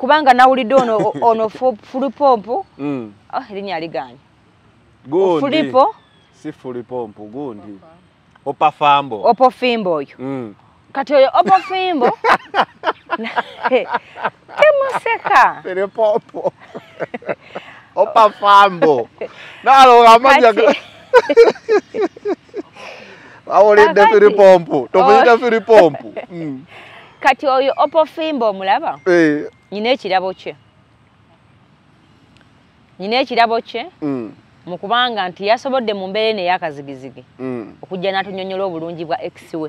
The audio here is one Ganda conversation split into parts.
kubanga nawulidde ono ono fulipompo oh mm. ah, erinnya liganye fulipo si fulipompo gundi opafambo opofimbo oyo mm. kati oyo opofimbo temuseka fulipompo opafambo naloga amanya awulidde fulipompo tomuyita oh. fulipompo mm. kati oyo opofimbo omulaba eh, nyina ekirabo kye nyina ekirabo kye mukubanga mm. nti yasobodde mu mbeera eno eyakazigizigi mm. okujja n'atunyonyola obulungi bwa exiwe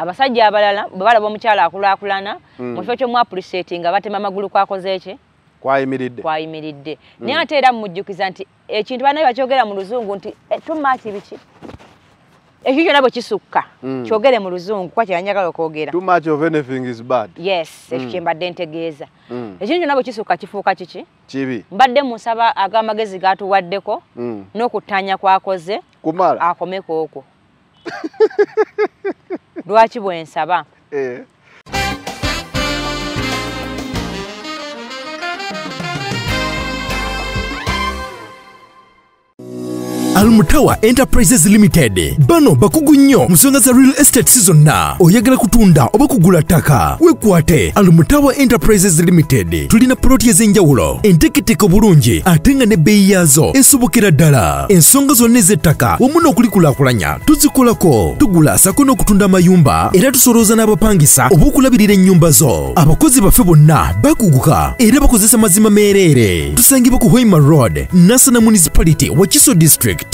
abasajja abalala bwe balaba omukyala akulaakulana mm. mu kifo kyomu apuliseti nga batema amagulu kwakozeeki kwayimiridde naye ate era mumujjukiza nti ekintu banaye bakyogera mu luzungu nti eh, tumaki biki ekikyo nabo kisukka mm. kyogere mu luzungu kwa kyeyanyagala okwogera yes mm. ekikyo mbadde ntegeeza mm. ekikyo nabo kisukka kifuuka kiki kibi mbadde munsaba ag'amagezi gatuwaddeko n'okuttanya kwakoze akomeko okwo lwaki bwensaba eh. almutawa enterprises limited bano bakugu nnyo mu nsonga za real estate si zonna oyagala kutunda oba kugula ttaka weekwate almutawa enterprises limited tulina poloti ez'enjawulo enteeketeeka obulungi ate nga n'ebbeeyi yaazo esobokera ddala ensonga zonna ez'ettaka wamu n'okulikulaakulanya tuzikolako tugula sako n'okutunda amayumba era tusolooza n'abapangisa oba okulabirira ennyumba zo abakozi baffe bonna bakuguka era bakozesa mazima meereere tusangibwa ku hoima road nasana municipality wa kiso district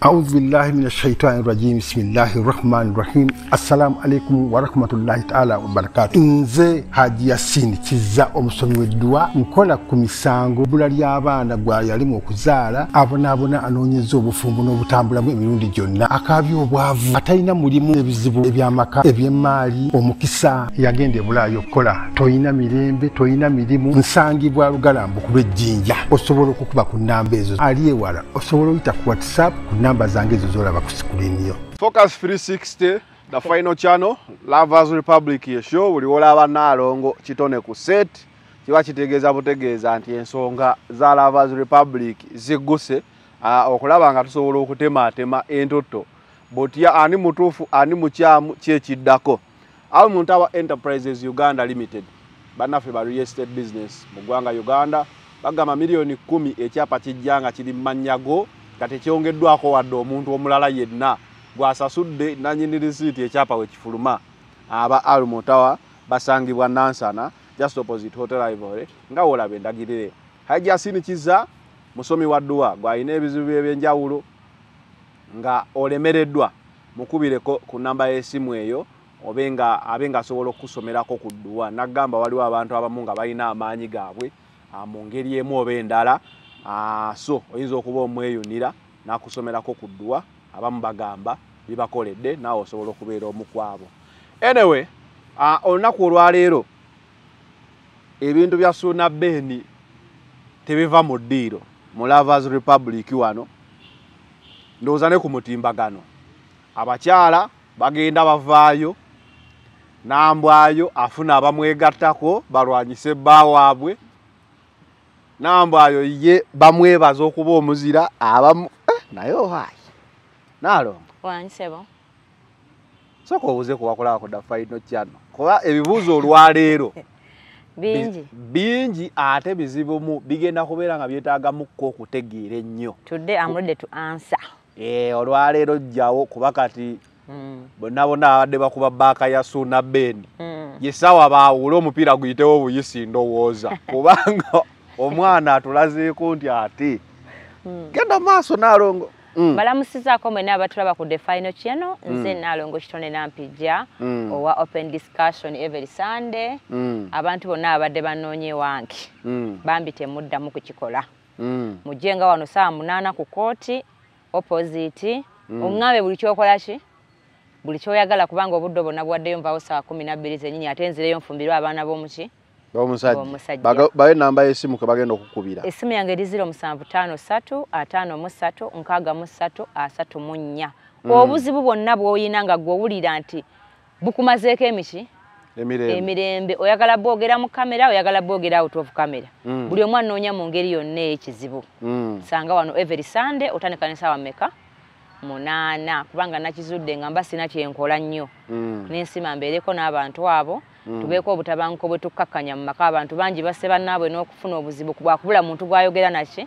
audubillahi min ashaitani rajim bisimillahi rahmani rahim assalamu aleikum warahmatullahi taala wabarakatu nze haji yasini kiza omusomi weddwa nkola ku misango bula lyabaana gwa yalimu okuzaala abonaabona anoonyeza obufumbu n'obutambulamu emirundi gyonna akaabya obwavu atalina mulimu ebizibu ebyamaka ebyemaali omukisa yagenda ebulaayo okukola toyina mirembe toyina mirimu nsangibwa lugalambu kuba ejjinja osobola okukuba ku namba ezo ali ewala osobola oyita ku whatsapp namba zange zozolaba ku screen yo focus 360 the final channel lovers republic ye show uliwolaba nalongo kitone ku set kiba kitegeeza butegeeza nti ensonga za lovers republic ziguse uh, okulaba nga tusobola okutematema entoto butya ani mutuufu ani mukyamu kyekiddako abo muntu aba enterprises uganda limited bannaffe ba real estate business mu ggwanga uganda bagamba miliyoni kumi ekyapa kijjanga kiri mu mannyago nga tekyongeddwako wadde omuntu omulala yenna gwasasudde nanyini risiiti ekyapa wekifuluma aba almotawa basangibwa nansana just opposite hotel ivory nga wolaba endagirire hajasini kiza musomi wa dduwa gwalina ebizibu ebyenjawulo nga olemereddwa mukubireko ku namba y'esimu eyo abe nga asobola okukusomerako ku dduwa naggamba waliwo abantu abamu nga balina amaanyi gaabwe ah, mu ngeri emu oba endala Ah, so oyinza okuba omweyunira nakusomerako ku ddwa abamu bagamba bibakoledde naawe osobola okubeera omukwabo enewe ah, olunaku olwaleero ebintu bya suna beni tebiva mu ddiiro mu lovers republic wano ndowooza ne ku mutimbagano abakyala bagenda bavaayo nambwayo afuna abamwegattako balwanyise ebba waabwe nambo ayo ye bamwebaza okuba omuzira abamu eh, naye owaayi naalongo wansebo soka obuze kuwakulaba ku dafaino kyano kuba ebibuuzo olwaleero bingi bingi ate bizibu mu bigenda kubeera nga byetaagamukko okutegeera ennyo tudde amulidde tu ansa e eh, olwaleero jjawo kuba kati hmm. bonna bonna babadde bakuba baaka ya suuna beni hmm. yesawa bawuule omupiira guyitewo obuyisi ndowooza kubanga omwana atulazeeko nti ati hmm. genda maaso naalongo hmm. balamusizaako mwena abatulaba ku the final kyeno hmm. nze naalongo kitone nampijja owa open discussion every sunday abantu bonna abadde banoonye wange bambi temuddamu kukikola mujjenga wano saawa munaana ku kooti opositi oŋŋambe buli kyokola ki buli kyoyagala kubanga obuddo bonna buwaddeyo nvawo saawa kumi nabbiri zenyini ate nzireyo nfumbirwe abaana b'omuki omusajja babe namba yesimu kebagenda okukubira esimu yange eri ziro musanvu taano satu ataano mu satu nkaaga mu satu asatu mu nnya mm. obuzibu bwonna bw'oyina nga gweowulira nti bukumazeeko emiki emirembe oyagala boogera mu kamera oyagala boogera out of kamera mm. buli omu anoonya mu ngeri yonna ekizibu mm. sanga wano every sunday otandika nesawa meka munaana kubanga nakizudde nga mba sina kyenkola nnyo nensima mbeereko n'abantu abo Mm. tubeeko obutabanko bwe tukkakkanya mu maka abantu bangi base bannaabwe n'okufuna obuzibu kubwakubula muntu gwayogera naki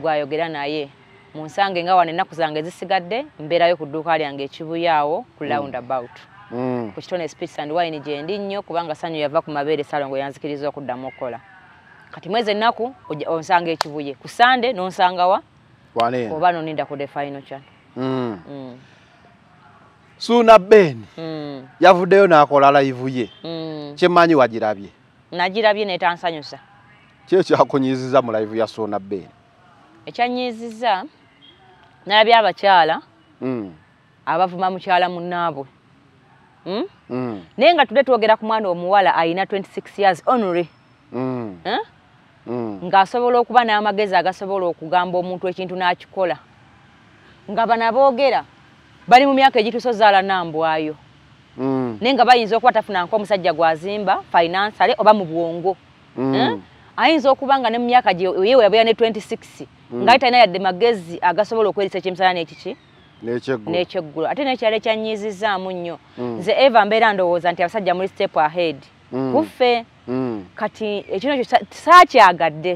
gwayogera naye mu nsanga nga wano ennaku zange zisigadde mbeerayo ku dduuka lyange ekibuyaawo ku mm. round about mm. ku kitone speech and wine gye ndi nnyo kubanga sanyu yava ku mabeere salongo yanzikiriza okuddamu okukola kati mwezi ennaku onsanga ekibuye ku sande n'onsanga wa oba noninda ku the final chat suuna ben yavuddeyo n'akola layivu ye mm. kyemmanyi wagirabye nagirabye netansanyusa kiekyo kyakunyiiziza mu live ya soona ben ekyanyiiziza nalabye abakyala hmm. abavuma mukyala munaabwe hmm? hmm. naye nga tudde twogera ku mwana omuwala ayina 26 years onry ng'asobola okuba n'amagezi agasobola okugamba omuntu ekintu n'akikola nga banaboogera bali mu myaka egitusozaala nambwayo Mm. nenga bayinza okuba tafuna nkomusajja gwazimba financially oba mu bwongo mm. eh? ayinza okuba nga ne mumyaka yewe yabeera ne 26 ngaali talina yadde magezi agasobola okwerisa ekyemisala nekiki n'ekyeggulu ate nekyala ekyanyizizaamu nnyo mm. nze eva mbeera ndowooza nti abasajja muli step ahead kuffe kati ekino kyo saakyagadde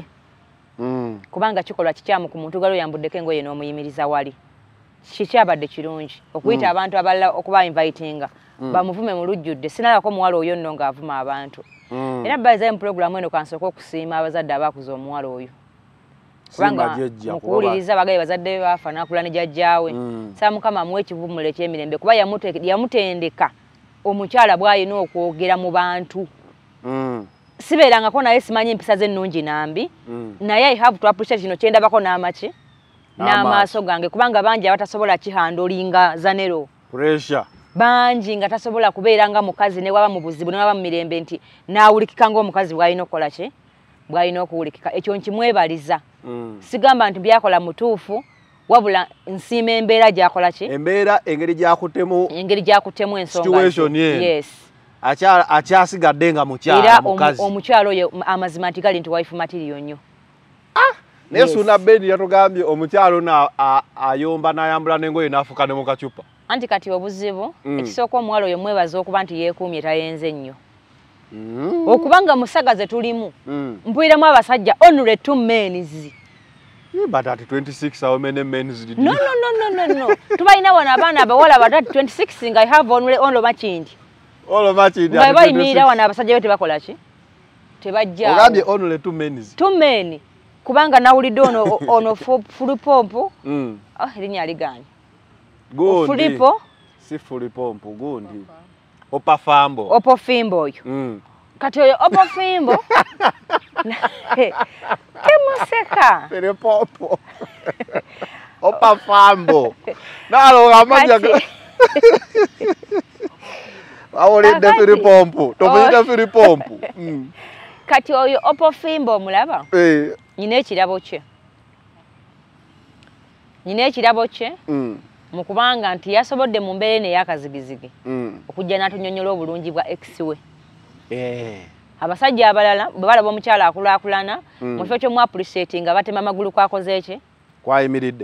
kubanga kikolwa kikyamu ku muntu gali oyambuddeko engoye n'omuyimiriza wali kikyabadde kirungi okuyita mm. abantu abalala okuba invitinga mm. bamuvume mulujjudde sinalako mm. omuwala oyo nno ngaavuma abantu era bazaye mupulogulamu eno kansooka okusiima abazadde abakuza omuwala oyo kubanamukuwuliriza bagaye bazadde bafanakula ne jajjaawe saa mukama amuwa ekivumula ekyemirembe kuba yamutendeka omukyala bwayina okwogera mu bantu sibeerangako naye simanyi empisa zennungi nambi naye i have to appreciate kino kyendabako n'amaki n'amaaso gange kubanga bangi abatasobola kihandolinga zanero puresya bangi nga tasobola kubeera nga mukazi ne waba mu buzibu ne waba mu mirembe nti naawulikika ng'omukazi bw'alina okukola ki bw'alina okuwulikika ekyo nkimwebaliza mm. sigamba nti byakola mutuufu wabula nsiima embeera gyakola ki embeera engeri gyakutemu engeri gyakutemu ensonyes akyasigadde nga mukyala omukazi omukyala oyo amazima nti gali nti wife matiriyo nnyo ah! naye suuna bendi yatugambye omukyalo ayomba nayambula nengoye nafuka ne mukacupa anti kati obuzibu mm. ekisooka omuwala oyo mwebaza okuba nti yeekuumye tayenze nnyo mm. okuba nga musaga ze tulimu mm. mpuliramu abasajja onre t mens tubalina bona abaana abawala batat 26 nga have olomakindi nga webayimirira wano abasajja be tebakola ki tebajjaoaye 2 men kubanga nawulidde ono ono fulupompu mm. ah, erinnya aliganya fulipo si fulipompu gundi opafambo opofimbo oyo mm. kati oyo opofimbo temuseka fulipompu opafambo naloga amaja bawulidde fulipompu tomuyita oh. fulipompu mm. kati oyo opofimbo omulaba eh. nyina ekirabo kye nyina ekirabo kye mm. mukubanga nti yasobodde mu mbeera eno eyakazigizigi mm. okujja n'atunyonyola obulungi bwa exiwe eh. abasajja abalala bwe balaba omukyala akulaakulana mm. mu kifo kyomuapuliseti nga batema amagulu kwakozeeki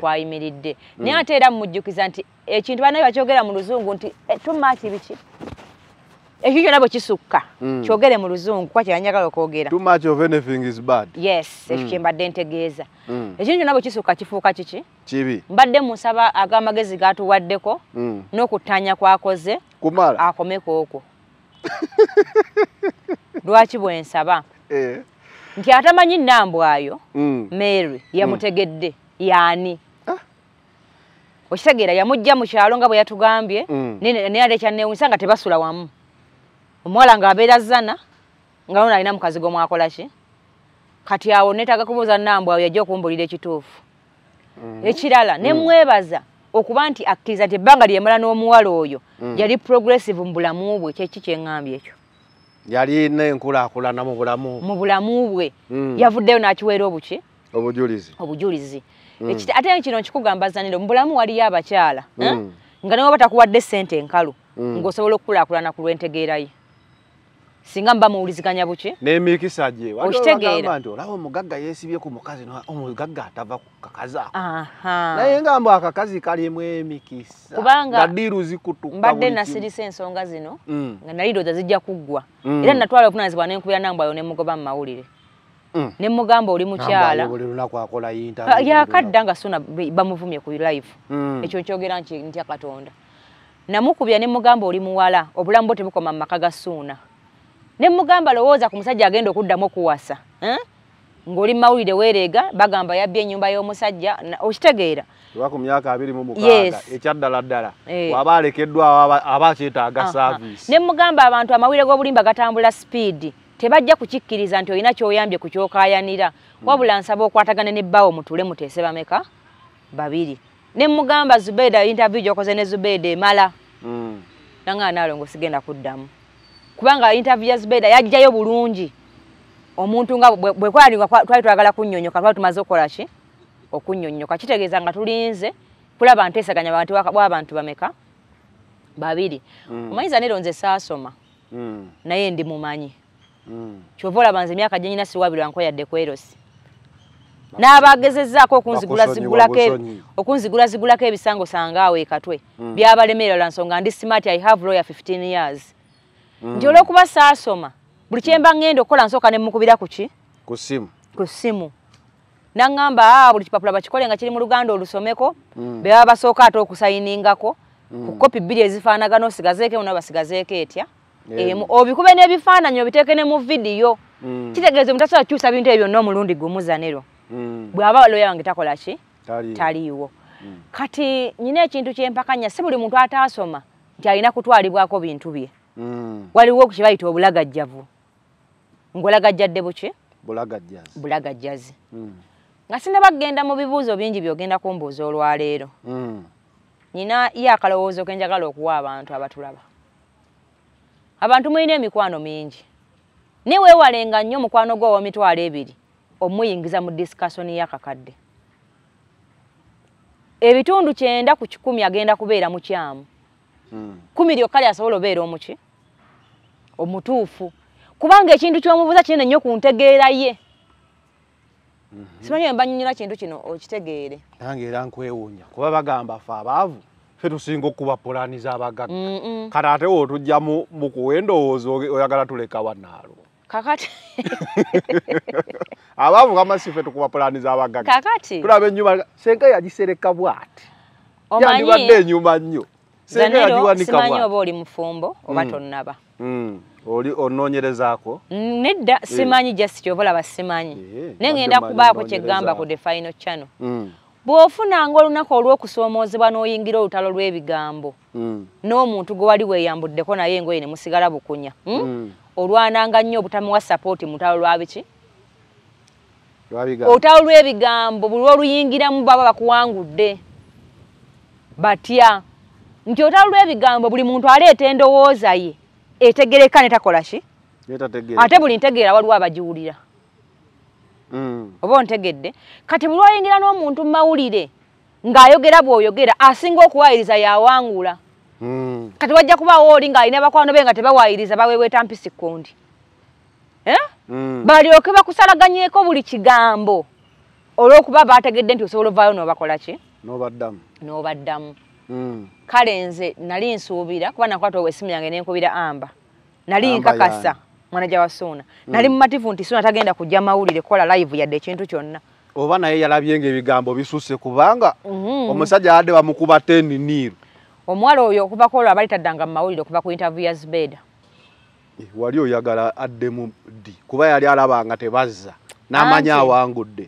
kwayimiridde naye ate era mumujjukiza nti ekintu banaye bakyogera mu luzungu nti eh, tumaatibiki ekikyo nabwe kisukka mm. kyogere mu luzungu kwa kyeyanyagala okwogera yes ekyo mm. kyembadde ntegeeza mm. ekinkyo nabwe kisukka kifuuka kiki kibi mbadde munsaba ag'amagezi gatuwaddeko n'okutanya kwakoze akomeko okwo lwaki bwe nsaba eh. nti atamanyi nambwayo mary yamutegedde yaani ah. okitegeera yamujja mu kyalo nga bwe yatugambye naye ate ekyanewunsa nga tebasula wamu omuwala ng'abeera zana nga nona alina mukazi gomwakola ki kati awo netaaga kubuuza nambw awo yajja okumbulira ekituufu mm. ekirala nemwebaza mm. okuba nti akkiriza nti ebbanga lyemala n'omuwala oyo mm. yali progressive mu bulamu bwe kyeki kyeŋŋambye ekyo yalina enkulaakulana mu bulamu mu bulamu bwe yavuddeyo n'akiweera obuki obujulizi obujulizi ate kino nkikugambazaniro mu bulamu waliyo abakyala eh? nga newaba takuwadde sente enkalu ng'osobola okukulaakulana ku lw'entegeera ye singa mba muwuliziganya buki n'emikisa gye okitegeera nti olaba omugagga yeesibye ku mukazi omugagga atava ku kakazi ako naye nga mbu akakazi kalimu emikisa kubanga ddiiru zikutuka mbadde nasirisa ensonga zino mm. nga nali doza zijja kuggwa mm. era natwala obuvunanyizibwa nenkubira nambu ayo nemugoba mu mawulire mm. ne mugamba oli mukyala ah, yakadda nga suna bamuvumye ku live ekyo nkyogera nti ntya katonda namukubya ne mugamba oli muwala obulamu bwo tebukoma mu maka ga suuna ne mugamba lowooza ku musajja agenda okuddamu okuwasa eh? ng'oli mawulire weereega bagamba yabbye ennyumba y'omusajja okitegeera ku myaka abiri mu mukaaga ekyaddala ddala eh. waba alekeddwawo aba akyetaaga saaviisi ne mugamba abantu amawulire g'obulimba gatambula sipiidi tebajja kukikkiriza nti olina ky'oyambye ku kyokaayanira hmm. wabula nsaba okwatagana ne bbaawo mutule muteese bameka babiri ne mugamba zubeida intervie gyokoze ne zubeida emala hmm. nangana naalongo sigenda kuddamu kubanga interview zibeda yajjayo bulungi omuntu nga bwekwalinga twali twagala kunyonyoka twali tumaze okukola ki okunyonyoka kitegeeza nga tulinze kulaba nteesaganya bwabantu bameka babiri hmm. omanyiza neronze saasoma hmm. naye ndi mumanyi hmm. kyova olaba nze emyaka genyina siwabirwa nkoyadde kwerosi n'abagezezaako e- okunzigula zigulako ebisango sangaawo ekatwe byabalemerera lwa nsonga ndi smart i have lawyer 15 years Mhm. nti olwokuba saasoma buli kyemba ŋŋenda okukola nsooka ne mukubira ku ki ku ssimu ku ssimu naŋŋamba ah, buli kipapula bakikole nga kiri mu luganda olusomeko mhm. be baba basooka ate okusayiningako mhm. ku kopi bbiri ezifaanagana osigazeeko emu nabasigazeeko etya emu obikube n'ebifaananyi obiteeke ne mu vidiyo kitegeeza omuntu asobola kukyusa bintu ebyo byonna omulundi gumuzanero bw'aba lya wange takola ki taliiwo kati nyina ekintu kyempakanya si buli muntu ataasoma nti alina kutwalibwako bintu bye Mm. waliwo ku kibayita obulagajjavu ngaolagajjadde buki bulagajjazi mm. nga sinabakgenda mu bibuuzo bingi byogenda kumbuuza olwaleero mm. nina ye akalowoozo kenjagala okuwa abantu abatulaba abantu mulina emikwano mingi naye weewalenga nnyo omukwano gwe ow'emitwalo ebiri omuyingiza mu disikasoni yakakadde ebitundu kyenda ku kikumi agenda kubeera mukyamu kumi lyokka lyasobola obeera omuki omutuufu kubanga ekintu kyomubuuza kinene nnyo kuntegeera ye mhm. simanyi embanyunyira kintu kino okitegeere nange era nkwewuunya kuba bagamba fe abaavu fe tusinga okuba pulaani z'abagagga kati ate wootujja mukuwa endowooza oyagala tuleka wanaalo kakati abaavu kamasi fe tukuba pulaani z'abagagga kakati tulaba enyuma senka yagisereka bw'ati yandibadde enyuma nnyo senka yagiwanika bwati simanyi oba oli mufumbo oba hmm. tonnaba hmm. oli onoonyerezaako mm, nedda eh. simanyi jasi kyobalaba simanyi eh, nengenda kubaako kyegamba ku the final chano mm. bw'ofunanga olunaku olw'okusoomoozebwa n'oyingira olutalo lw'ebigambo mm. n'omuntu gwe wali weeyambuddeko naye engoye ne musigala bukunya hmm? olwananga nnyo obutamuwa sapooti mutalo lwabiki olutalo lw'ebigambo buli olw'oluyingiramu baba bakuwangudde batya nti olutalo lw'ebigambo buli muntu aleeta endowooza ye etegereka netakola ki ate buli ntegeera waliwo abagiwulira hmm. oba ontegedde kati buli wayingira n'omuntu mumawulire ng'ayogera bw'oyogera asinga okuwayiriza yawangula hmm. kati wajja kubaawo oli ng'alina bakwano be nga tebawayiriza baweweta mpisi kundi hmm. balyoke bakusalaganyeko buli kigambo olw'okuba baategedde nti osobola ovaayo n'obakola ki n'obaddamu n'obaddamu Mm. kale nze nali nsuubira kuba nakwata essimu yange nenkubira amba nali nkakasa mwanaja wa suuna mm. nali mumativu nti suuna tagenda kujja mawulire kukola live yadde ekintu kyonna oba naye yalabye ng'ebigambo bisuse kubanga mhm. omusajja yadde bamukuba teni niiru omuwala oyo okuvako olwo abali taddanga mumawulire okuva ku intervie ya zibeda eh, wali oyagala addemu ddi kuba yali alabanga tebazza n'amanya awangudde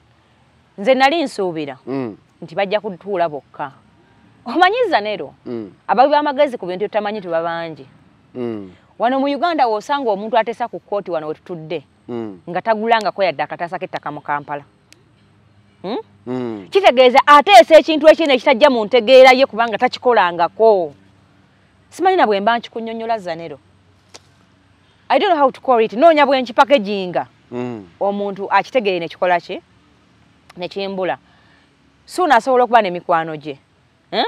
nze nali nsuubira mm. nti bajja kutuula bokka omanyiza nero mm. ababi bamagezi ku bintu ebitamanyi tebabangi mm. wano mu uganda woosanga omuntu atesa ku kkooti wano wetutudde mm. nga tagulangako yadde akatasako ettaka mu kampala mm? mm. kitegeeza ateesa ekintu ekina ekitajja mu ntegeera ye kubanga takikolangako simanyi nabwe mba nkikunyonnyola zanero i don't know how to call it noonya bwe nkipakeginga mm. omuntu akitegeere nekikola ki nekimbula suuna asobola okuba nemikwano gye Eh?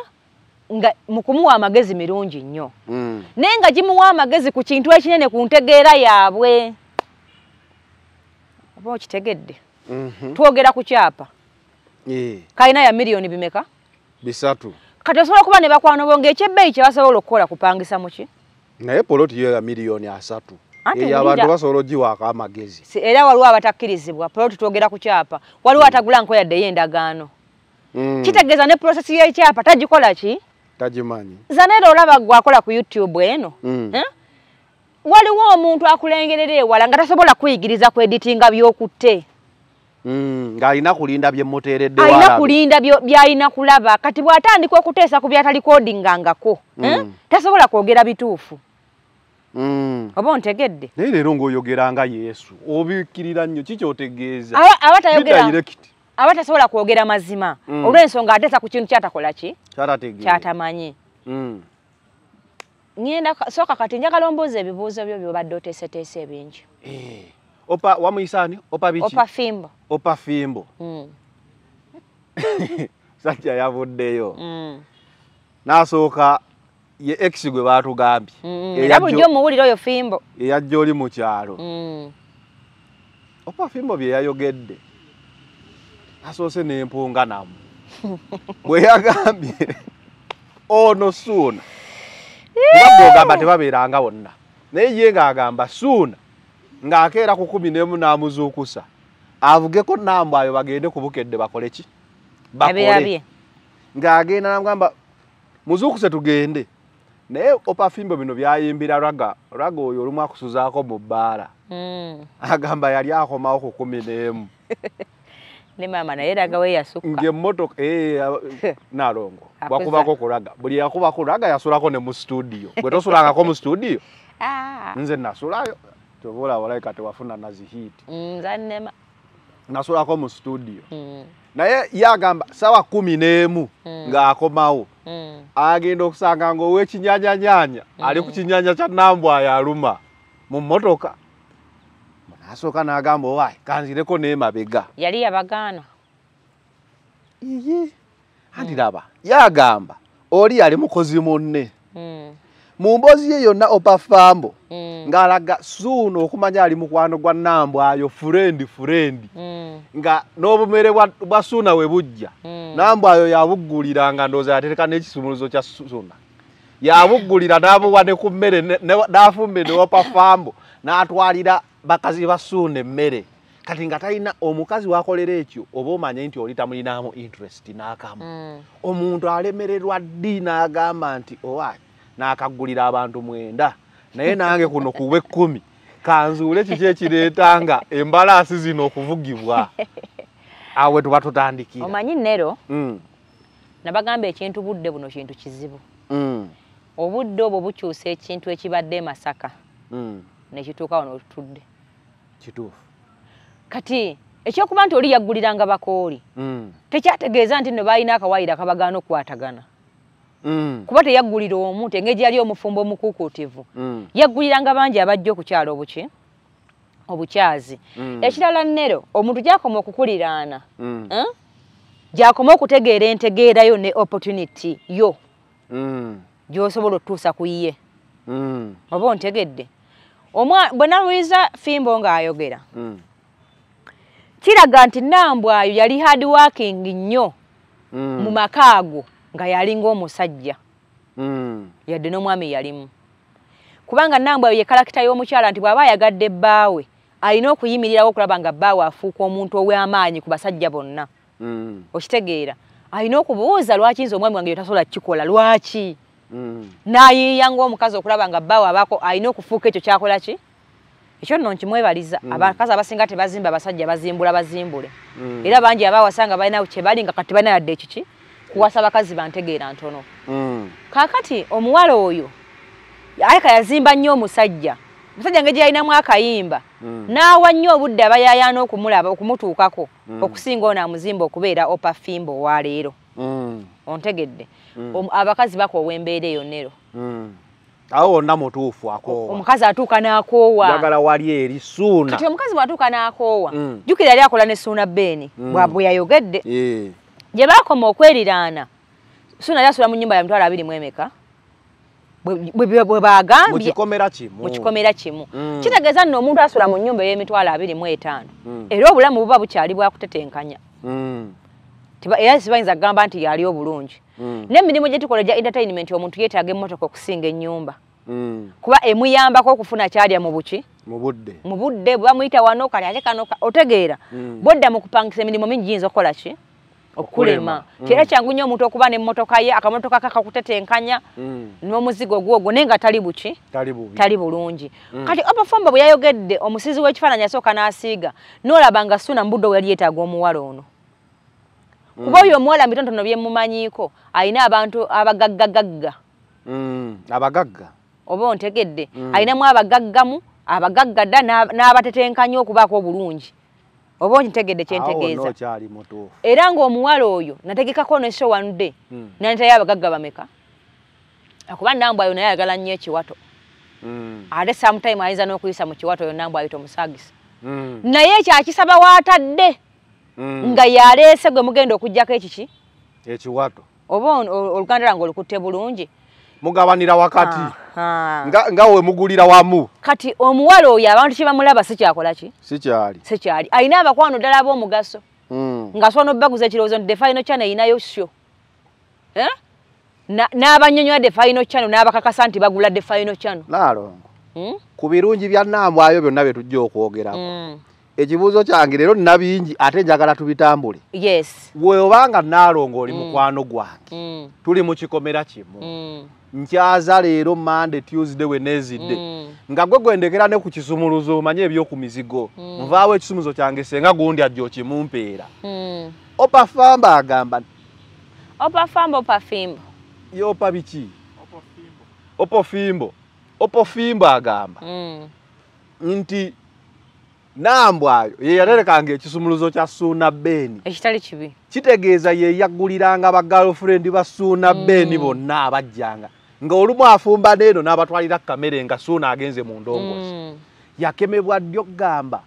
nga mukumuwa amagezi mirungi nnyo mm. naye nga gimuwa amagezi ku kintu ekinene ku ntegeera yaabwe oba okitegedde mm -hmm. twogera ku kyapa yeah. kalina ya miliyoni bimeka bisatu kati osobola okuba ne bakwano bo ngaekyebbeeyi kye basobola okukola kupangisa muki naye poloti yo ya miliyoni asatu abantu basobola ogiwaako amagezi era waliwo abatakkirizibwa poloti twogera ku kyapa waliwo hmm. atagula nkoyaddeyo endagaano mm. Mm. kitegeeza ne process y'ekyapa tagikola ki tagimanyi zanera olaba gwe akola ku youtube eno mm. eh? waliwo omuntu akulengerera ewala nga tasobola kuyigiriza ku editinga by'okutte mm, ng'alina kulinda bye muteereddealina kulinda by'alina kulaba kati bw'atandika okuteesa ku byatalikodingangako eh? tasobola kwogera bituufu oba ontegedde naye leero ng'oyogera nga yesu obikkirira nnyo kikyotegeeza abatayogera aba tasobola kwogera mazima mm. olw'ensonga ateesa ku kintu kyatakolaki kyatamanyi mm. ngenda sooka kati njagala omboozi ebibuuzo byo byobadde oteeseteese ebingi eh. opa wamuyisaani opa biki opa fimbo opa fimbo mm. sajja yavuddeyo mm. naasooka ye ex gwe baatugambye era bulijo omuwulire oyo fimbo eyajja oli mu kyalo opa fimbo bye yayogedde asoose nempunga namu bweyagambye ono oh, suuna abogamba tebabeeranga bonna naye ye ngaagamba suuna ng'akeera ku kumi nemu n'amuzuukusa avugeko nambw ayo bagende ku bukedde bakole ki bakole ng'agenda namugamba muzuukuse tugende naye opafimbo bino byayimbira raga raga oyo olumu akusuzaako mu bbaala hmm. agamba yali akomawo ku kumi nemu ne maama naye raga we yasuka ngemotoka e eh, eh, eh, nalongo wakubako kulaga buli yakubako kulaga yasulako ne mu studio gwe tosulanga ko mu studio ah nze nasulayo tovola wala ikate wafuna nazi heat nzane ma nasulako mu studio mm. naye yagamba sawa kumi nemu mm. nga akomawo mm. agenda okusanga nga owekinyanyanyanya ali ku kinyanya kya nambwa yaluma mu motoka nasooka n'agamba owaayi kanzireko n'emabega yali yabagaana iye andiraba hmm. yagamba oli yali mukozi munne hmm. mu mbozi ye yonna opafambo hmm. ng'alaga suuno okumanya ali mukwano gwa nambw ayo furendi furendi nga n'obumere bwa suuna we bujja nambw ayo yabugguliranga ndooza yatereka n'ekisumuluzo kya suuna yabuggulira n'abuwa ne ku mmere n'afumbe newopafambo n'atwalira bakazi basuuna emmere kati nga talina omukazi wakolera ekyo oba omanye nti oli tamulinamu interest n'akamu mm. omuntu alemererwa ddi n'agamba nti owa oh, n'akaggulira abantu mwenda naye nange kuno kuba ekkumi kanzuule kiki ekireeta nga embalaasi zino okuvugibwa awe tuba tutandikira omanyi nero mm. nabagamba ekintu budde buno kintu kizibu mm. obudde obwo bukyusa ekintu ekibadde emasaka nekituuka wano otutudde kituufu kati ekyokuba nti oli yagguliranga bakooli mm. tekyategeeza nti ne balina akawayira akabagaana okukwatagana mm. kuba teyaggulira omu tengeje yali omufumbo omukuukuutivu mm. yagguliranga bangi abajja okukyala obuki obukyazi ekirala nnero omuntu gyakoma okukuliraana eh? gyakoma okutegeera entegeerayo ne opportunity yo gyosobola okutuusa ku ye oba ontegedde omwa bwenaluiza fimbo ng'ayogera mm. kiraga nti nambwayo yali hard working nnyo mm. mu maka ago nga yalinga omusajja mm. yadde n'omwami yalimu kubanga nambwayo ye kalakita y'omukyala nti bw'aba ayagadde bbaawe alina okuyimirirawo okulaba nga bbaawe afuuka omuntu ow'amaanyi ku basajja bonna mm. okitegeera alina okubuuza lwaki nze omwami wange yotasobola kukikola lwaki naayiiya ngaomukazi okulaba nga bawe abako alina okufuuka ekyo kyakola ki ekyo nno nkimwebaliza mm. abakazi abasinga tebazimba abasajja bazimbula bazimbule mm. era bangi abawasanga balina kyebali nga kati balina yadde ekiki kuwasa bakazi bantegeera ntono mm. kaakati omuwala oyo aika yazimba nnyo omusajja musajja nge gyeyalinamu akayimba n'awa nnyo obudde abayayaana okumulaba okumutuukako okusinga ono amuzimba okubeera opafimba owaleero ontegedde Mm. abakazi bakoowa embeera eyo nero mm. awo wonna mutuufu akoowa omukazi atuuka n'akoowa agala wali eri suuna kati omukazi bw'atuuka n'akoowa jjukira mm. yali akola ne suuna beeni bwabwe yayogedde gye baakoma okweriraana suuna yali asula mu nyumba ya mitwalo abiri mu emeka bwe bagambyemukikomera kimu kitegeeza nno omuntu asula mu nyumba ey'emitwalo abiri mu etaano era obulamu buba bukyali bwakutetenkanya era siba nza gamba nti yali obulungi hmm. n'emirimu gye tukola gya entertainment omuntu yeetaaga emmotoka okusinga ennyumba hmm. kuba emuyambako okufuna kyalya mu buki mu budde bwebamuyita wano kali ale kanoka otegeera hmm. bwodda mu kupangisa emirimu mingi giyinza okukola ki okulema kiera kyangu nnyo omuntu okuba nemmotoka ye akamotoka kakakutetenkanya n'omuzigo gwogwo naye nga tali buki tali bulungi kati obafamba bwe yayogedde omusizi w'ekifaananyi asooka n'asiiga n'olaba nga suna mbuddo we yali yeetaaga omuwala ono kuba oyo omuwala mitontono byemumanyiiko ayina abantu abagaggagagga mm, abagagga oba ontegedde mm. ayinamu abagaggamu abagagga dda n'abatetenkanya okubaako obulungi oba ontegedde kyentegeeza era ngaomuwala oyo nategekako neso wanudde mm. nanetayo abagagga bameka akuba nambw ayo naye ayagala nnyo ekiwato ate samutime ayinza n'okuyisa mu kiwato oyo nambw ayo tomusagisa naye ekyakisaba waatadde Mm. nga yaleese gwe mugenda okugjako ekiki ekiwato oba oluganda lwange olukutte bulungi mugabanira wakati ngawe mugulira wamu kati omuwala oyo abantu kyebamulaba sikyakolaki sikyali sikyali alina abakwano ddala ab'omugaso mm. nga sobola nobaguza ekirowoozo nti defino chano erinayo sio eh? n'abanyonyola defino chano n'abakakasa nti bagula defino chano nalongo hmm? ku birungi bya nambwayo byonna bye tujja okwogerako mm. ekibuuzo kyange leero nna bingi ate njagala tubitambule yes weobanga naalongo oli mukwano mm. gwange mm. tuli mu kikomera kimu mm. nkyaza leero mande tuesday weneezidde mm. nga gwe gwendekera ne ku kisumuluzo omanye ebyoku mizigo mm. nvaawo ekisumuluzo kyange senga gundi ajjo okimumpeera mm. opa famba agamba opa famba opa fimbo yopa biki opo fimbo opo fimbo agamba mm. nti nambwayo ye yaterekanga ekisumuluzo kya suuna beni ekitali kibi kitegeeza ye yaguliranga ba girlfriend ba suuna mm. beni bonna abajjanga nga olumu afumba neno n'abatwalira kamere nga suuna agenze mu ndongozi mm. yakemebwa ddyo okugamba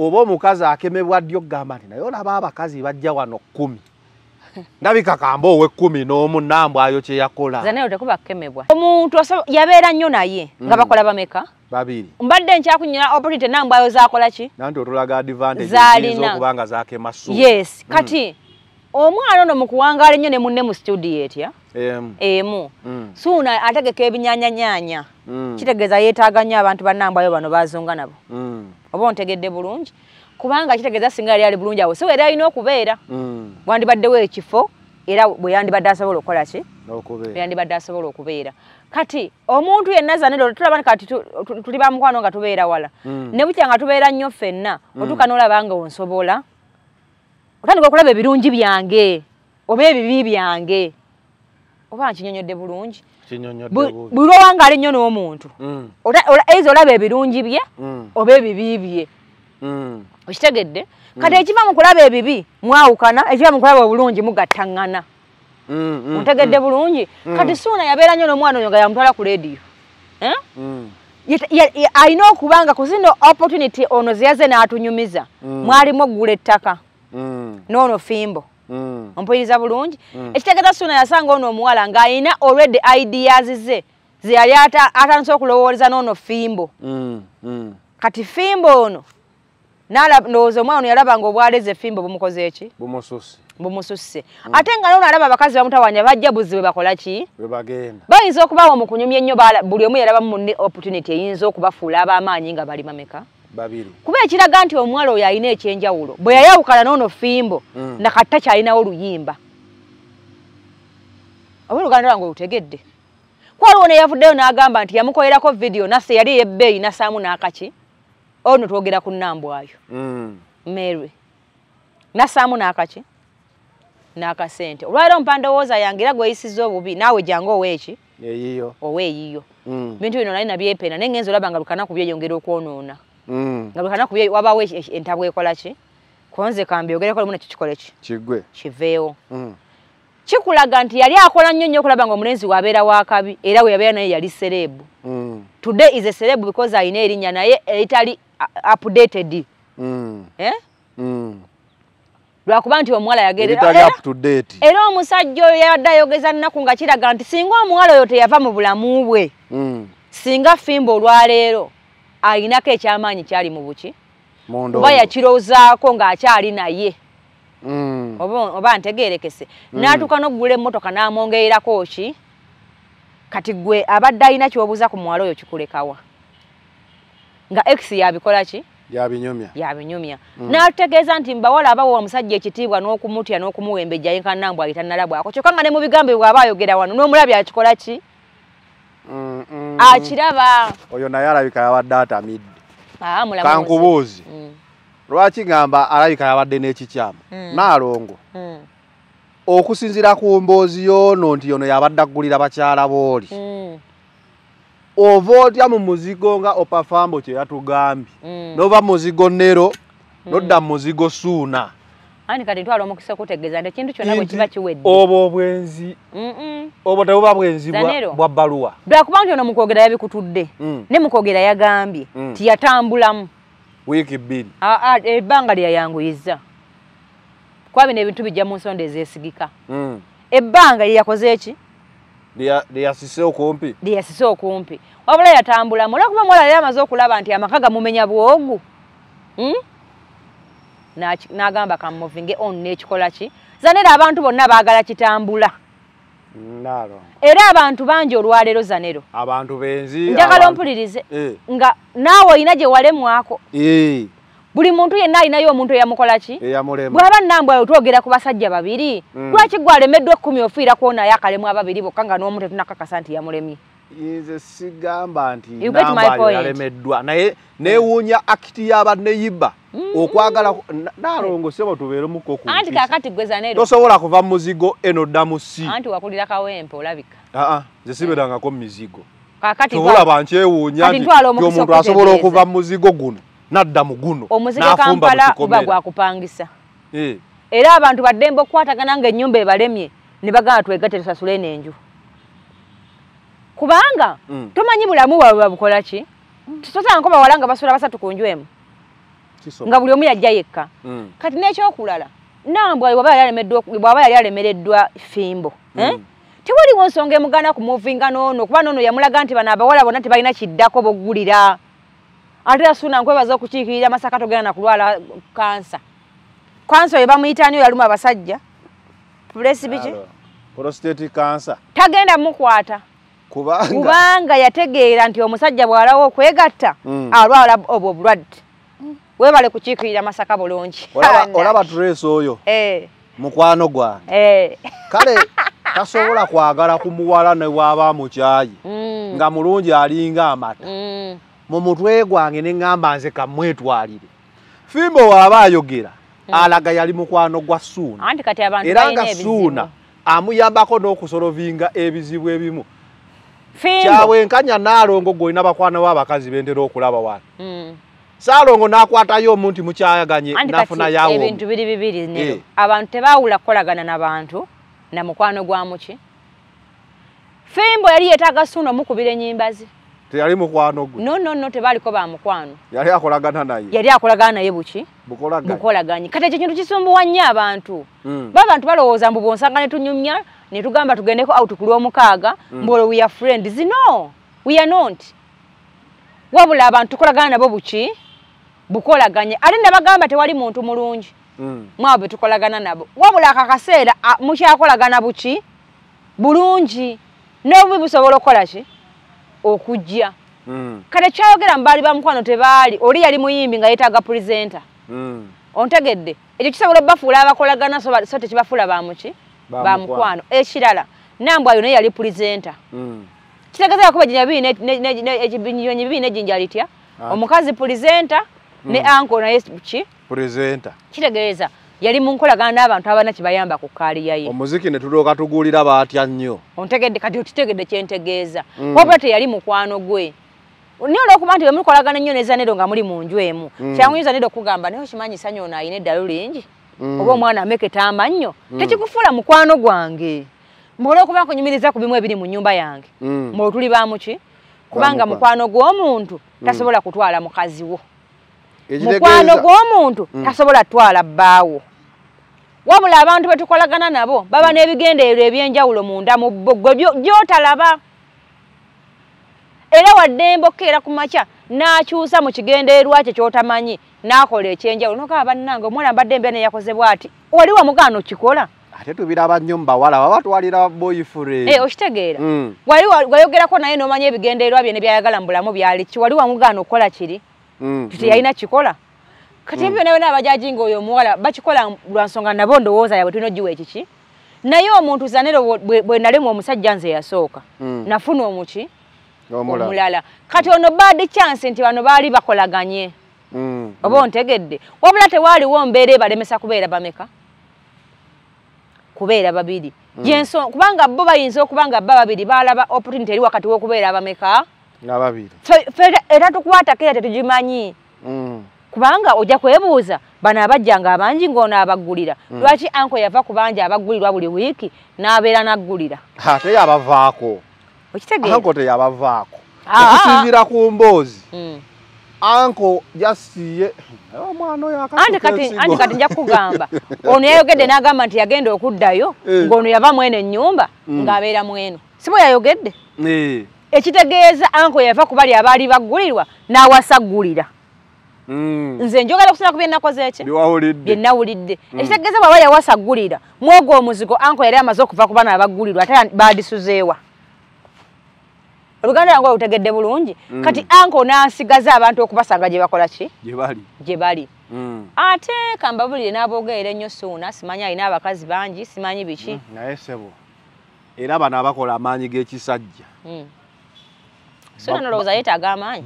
oba omukazi akemebwa ddyo okugamba nti naye olaba abakazi bajja wano kkumi ndabika kambo we 10 no munambo ayo che yakola zane ode kuba kemebwa omuntu yabera nnyo naye ngabakola hmm. mm. bameka babiri mbadde nchi akunyira opportunity nambo ayo zakola chi nando tulaga advantage zalina kubanga zake masu yes mm. kati omwana ono mukuwangala nnyo ne munne mu studio etya em em mm. suna ategeka ebinyanya nyanya mm. kitegeza yetaganya abantu banambo ayo bano bazunga nabo mm. obo ntegedde bulungi kubanga kitegeeza singa yali ali bulungi awo so era alina okubeera hmm. wandibaddewo ekifo era bwe yandibadde asobola okukola ki yandibadde asobola okubeera kati omuntu yenna zanetulaba kati tuli bamukwano nga tubeera wala hmm. ne bukya nga tubeera nnyo ffenna hmm. otuka nolaba nga onsobola otandika okulaba ebirungi byange oba ebibi byange oba nkinyonyodde bulungi buli lwowangaali nnyo n'omuntu eizi olaba ebirungi bye oba ebibi bye Mm. okitegedde mm. kati ekiva mukulaba ebibi mwawukana ekiva mukulaba obulungi mugattaŋŋana ntegedde mm, bulungi kati suuna yabeera nnyo n'omwana oyo nga yamutwala ku lediyo eh? alina okuba nga ku zino opportunity ono zeyaze n'atunyumiza mwalimu oggula ettaka noono fimbo ompuliriza bulungi ekitegeeza suuna yasanga ono omuwala ng'alina olwedde ideas ze zeyali atandisa okulowooleza noono fimbo kati fimbo ono ndowooza omwana yalabanga obwaleza efimbo bumukoze eki bumususse ate nga nona alaba abakazi bamutawanya bajja buzi bwe bakolaki bayinza okubawo mukunyumya ennyo buli omu yalaba mune opportunity eyinza okubafuula abamaanyi nga bali mameka kuba ekiraga nti omuwala oyo alina ekyenjawulo bwe yayawukala noono fimbo mm. nakatta kyalinawo oluyimba oba oluganda lwange olutegedde kwaliwo neyavuddeyo n'agamba nti yamukolerako vidiyo nase yali yebbeeyi nasaamu n'akaki ono oh, twogera ku nambwayo mary mm. nassaamu n'akaki n'akasente olwaliro mpa ndowooza yange era gweyisiza obubi naawe jange oweeki oweeyiyo mm. bintu bino nali nabyepeena naye ngenza olaba nga lukanaku byeyongera okwonoona mm. nga lukanaku wabawo e, e, entabu ekolaki konze kambyogerekolmunakikikoleki kigwe kiveewo kikulaga nti yali akola nnyo nnyo okulaba nga omulenzi waabeera wakabi era weyabeera naye yali sereebu today is a sereebu because ayina erinnya naye etali updated mm. Eh? Mm. lwakuba nti omuwala yagerera omusajja oyo yabadde ayogeza nnaku nga kiraga nti singa omuwala oyo teyava mu bulamu bwe mm. singa fimba olwaleero ayinako ekyamaanyi kyali mu buki oba yakirowuzaako ng'akyali naye oba ntegeerekese n'atuuka n'okugula emmotoka n'amwongererako ki kati gwe abadde ayina kyobuuza ku muwala oyo kikulekawa nga x yabikola ki yabinyumya yabinyumya mm. nategeeza nti mbawala abawa omusajja ekitiibwa n'okumutya n'okumuwembejja yenkanambw ayitanalabw ako kyokka nga ne mu bigambo bwe aba ayogera wano n'omulabi akikola ki akiraba oyo naye alabika yawadde atamidde ah, kankubuuzi mm. lwaki gamba alabika yawadde n'ekikyamu mm. naalongo mm. okusinziira ku mboozi yoono nti yono yabadde aggulira bakyala booli ova otya mu muzigo nga opafambo kye yatugambye mm. nova muzigo nero mm. nodda muzigo suuna obo obwenzi obo tebuba bwenzi bwa bbaluwa lwakuba nti ono mukwogera yabikutudde mm. ne mukwogera yagambye tiyatambulamu wiiki bbiri ebbanga lyeyayanguyiza kuba bino ebintu bijja mu nsonda ezeesigika ebbanga lyeyakoze ki lyeyasise okumpi lyeyasise okumpi wabula yatambulamu olwokuba omuwala yali amaze okulaba nti amakaga mumenya bwogu hmm? n'agamba kamuvinge on n'ekikola ki zanera abantu bonna baagala kitambula era abantu bangi olwaleero zanero njagala ompulirize eh. nga naawe olina gye walemwako eh. buli muntu yenna alinayo omuntu eyamukolaki bwaba nambw ayo twogera ku basajja babiri mm. lwaki gwalemeddwa ekkumi ofiira kwonayo akalemu ababiri bokka nga n'omuntu etunakakasa nti yamulemye nze sigamba nti yalemeddwa naye neewuunya akiti yabanneyibba mm. okwagala naalongosebo tubeere mukoku anti kakati gwezanero tosobola kuva mu muzigo eno ddamu si anti wakulira kawempe olabika aa nze sibeerangako mu mizigo kakati tobulaba nkyewuunya nti omuntu asobola okuva mu muzigo guno nadda muguno omuzigo kampala guba gwakupangisa eh. era abantu baddembe okukwatagana nga enyumba ebalemye nebagaa twegate tusasulene enju kubanga hmm. tomanyi bulamu bwabwe babukolaki tusosanga hmm. bawala nga basula basatu ku nju emu nga buli omu yajja yekka hmm. kati n'ekyokulala nambwaibwaba yali alemereddwa fimbo eh? tewaliwo nsonga emugana ku muvinga noono kuba noono yamulaga nti bano abawala bonna tebalina kiddako bogulira ate asuna nkwebaza okukiikirira masaka togenda nakulwala kansa kansa oyo bamuyitaniyo yaluma abasajja pulesibiki prostate kansa tagenda mukwata kubanga yategeera nti omusajja bwalawo okwegatta mm. alwala obwo obulwadde webale kukiikirira masaka bulungi olaba tulesa oyo eh. mukwano gwange eh. kale tasobola kwagala kumuwala newaba mukyayi mm. nga mulungi alinga amata mm. mu mutwe gwange ne ŋŋamba nze kamwetwalire fimbo waaba ayogera hmm. alaga yali mukwano gwa ssuunaera nga ssuuna amuyambako n'okusolovinga ebizibu ebimu kyawenkanya naalongo gweolina bakwana baabakazi bendera okulaba wano hmm. saalongo n'akwatayo omu nti mukyayaganye nafuna yaebintu biri bibiri nero eh. abantu tebaawula kukolagana nabantu na mukwano gwamuki fimbo yali yeetaaga ssuuna omukubira enyimbazi teyali mukwano gwe nonono tebaliko bamukwano yali akolagana naye yali akolagana naye buki bukolaganye kati ekyo kintu kisumbuwa nnyo abantu hmm. ba abantu balowooza mbu bonsanga ne tunyumya ne tugamba tugendeko auto ku lwomukaaga hmm. mbuolwo we are friend zino we are not wabula abantu tukolagana nabo buki bukolaganye ali nebagamba tewali muntu mulungi hmm. mwabo betukolagana nabo wabula akakaseera mukyakolagana buki bulungi n'obubi busobola okukola ki okujja mm. kale kyayogera mbaali bamukwano tebaali oli yali muyimbi nga yeetaaga purezenta mm. ontegedde ekyo kisobola obafuula abakolagana so, so tekibafuula bamuki bamukwano ekirala nambw ayo naye yali purezenta mm. kitegeeza yakuba ginyonyi bibi nejinja litya ah. omukazi purezenta mm. ne anko hmm. naye ki kitegeeza yali munkolagana n'abantu abalina kibayamba ku kaaliya ye omuziki ne tulooka tugulira baatya nnyo ontegedde kati otutegedde kyentegeeza hmm. wabula teyali mukwano gwe naye olwokuba nti bemukolagana nnyo nezanedo nga muli mu nju emu hmm. kyangu yinza nedo okugamba naye okimanyisanyo ono ayina eddalo lingi hmm. oba omwana ameketamba nnyo tekikufuula mukwano gwange mbaolwokuba nkunyumiriza ku bimu ebiri mu nnyumba yange mbaotuli bamuki kubanga mukwano gw'omuntu tasobola kutwala mukazi wo mukwano gw'omuntu tasobola kutwala bbaawo wabula abantu betukolagana nabo baba hmm. n'ebigendeerwa ebyenjawulo munda mu bbogo gyotalaba era wadde embokeera ku makya n'akyusa mu kigendeerwa kye ky'otamanyi n'akola ekyenjawulo nokaba bannange omwana mbadde embeera neyakozebwa ati wali wamugaana okikola ate tubiraba nnyo mubawala babatwalira boyfrend eh, okitegeera hmm. wali wayogerako naye n'omanya ebigendeerwa byene byayagala mu bulamu byali ki wali wamugaana okukola kiri hmm. tuteyalina kikola kati ebyo nayo n'abajaji ngaoyo omuwala bakikola lwa nsonga nabo ndowooza yabwe tulina ogiwa ekiki naye omuntu zanero bwe nalemu omusajja nze eyasooka hmm. nafuna omuki omulala kati ono baadi chance nti bano baali bakolaganye hmm. oba ontegedde wabula tewaaliwo mbeera ebalemesa kubeera bameka kubeera babiri hmm. kubanga bo bayinza okuba nga ba babiri baalaba opportunity eri wakati w'okubeera bameka era tukwatako era tetugimanyi kubanga ojja kwebuuza bano abajjanga abangi ng'ono abaggulira hmm. lwaki anko yava ku bangi abaggulirwa buli wiiki n'abeera n'aggulira teyabavaako okitegeanko teyabavaako ah, ah. okusinzira ku mboozi hmm. anko jasiye anti kati njakugamba ono yayogedde n'agamba nti yagenda okuddayo eh. ng'ono yava mweno ennyumba hmm. ng'abeera mweno si bwe yayogedde eh. ekitegeeza anko yava ku bali abaali baggulirwa n'awasaggulira Mm. nze njogala okusinga ku byenakozeeki byenawulidde mm. ekitegeeza bwaba yawasa aggulira mwogo omuzigo anko yali amaze okuva ku baana abaggulirwa ate badisuzeewa oluganda yange olutegedde bulungi mm. kati anko n'asigaza abantu okubasanga gye bakola ki gye bali ate kambabulire n'abogeera ennyo suuna simanyi alina abakazi bangi simanyi biki naye sebo era bano abakola amaanyi g'ekisajja sinanolowooza yeetaaga amaanyi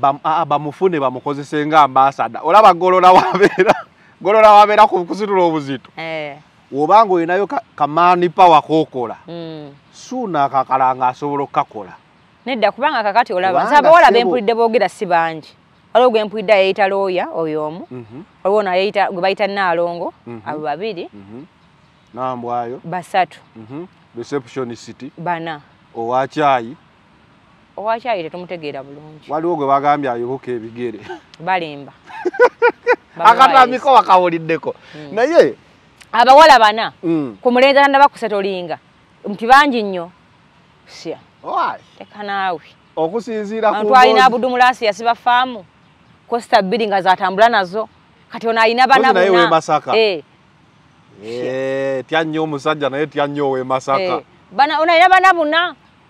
bamufune bamukozese nga ambasada olaba golola wabeera golola wabeera kusitula obuzito eh. obanga olinayo kamaani pawa kokola hmm. suuna akakala nga asobola okukakola nedda kubanga kakati olaba nsabawala bempulidde boogera si bangi waliwo gwempulidde yeyita looya oyo omu mhm. waliwo nyeyita gwe bayita naalongo mhm. abo babiri mhm. nambwayo basatu receptionist bana owakyayi owakyayi tetumutegeera bulungi waliwo gwe bagambye ayubuka ebigere balimba akatamiko wakawuliddeko hmm. naye abawala bana hmm. ku mulenzi atandaba kusetolinga nti bangi nnyo sya tekanaawe okusinziira ku alina abudumulaasi yasibafaamu kosita bbiri nga zatambula nazo kati ono alina banaweemasaka eh. eh, tya nnyo omusajja naye tya nnyo owemasaka onalina eh. bana buna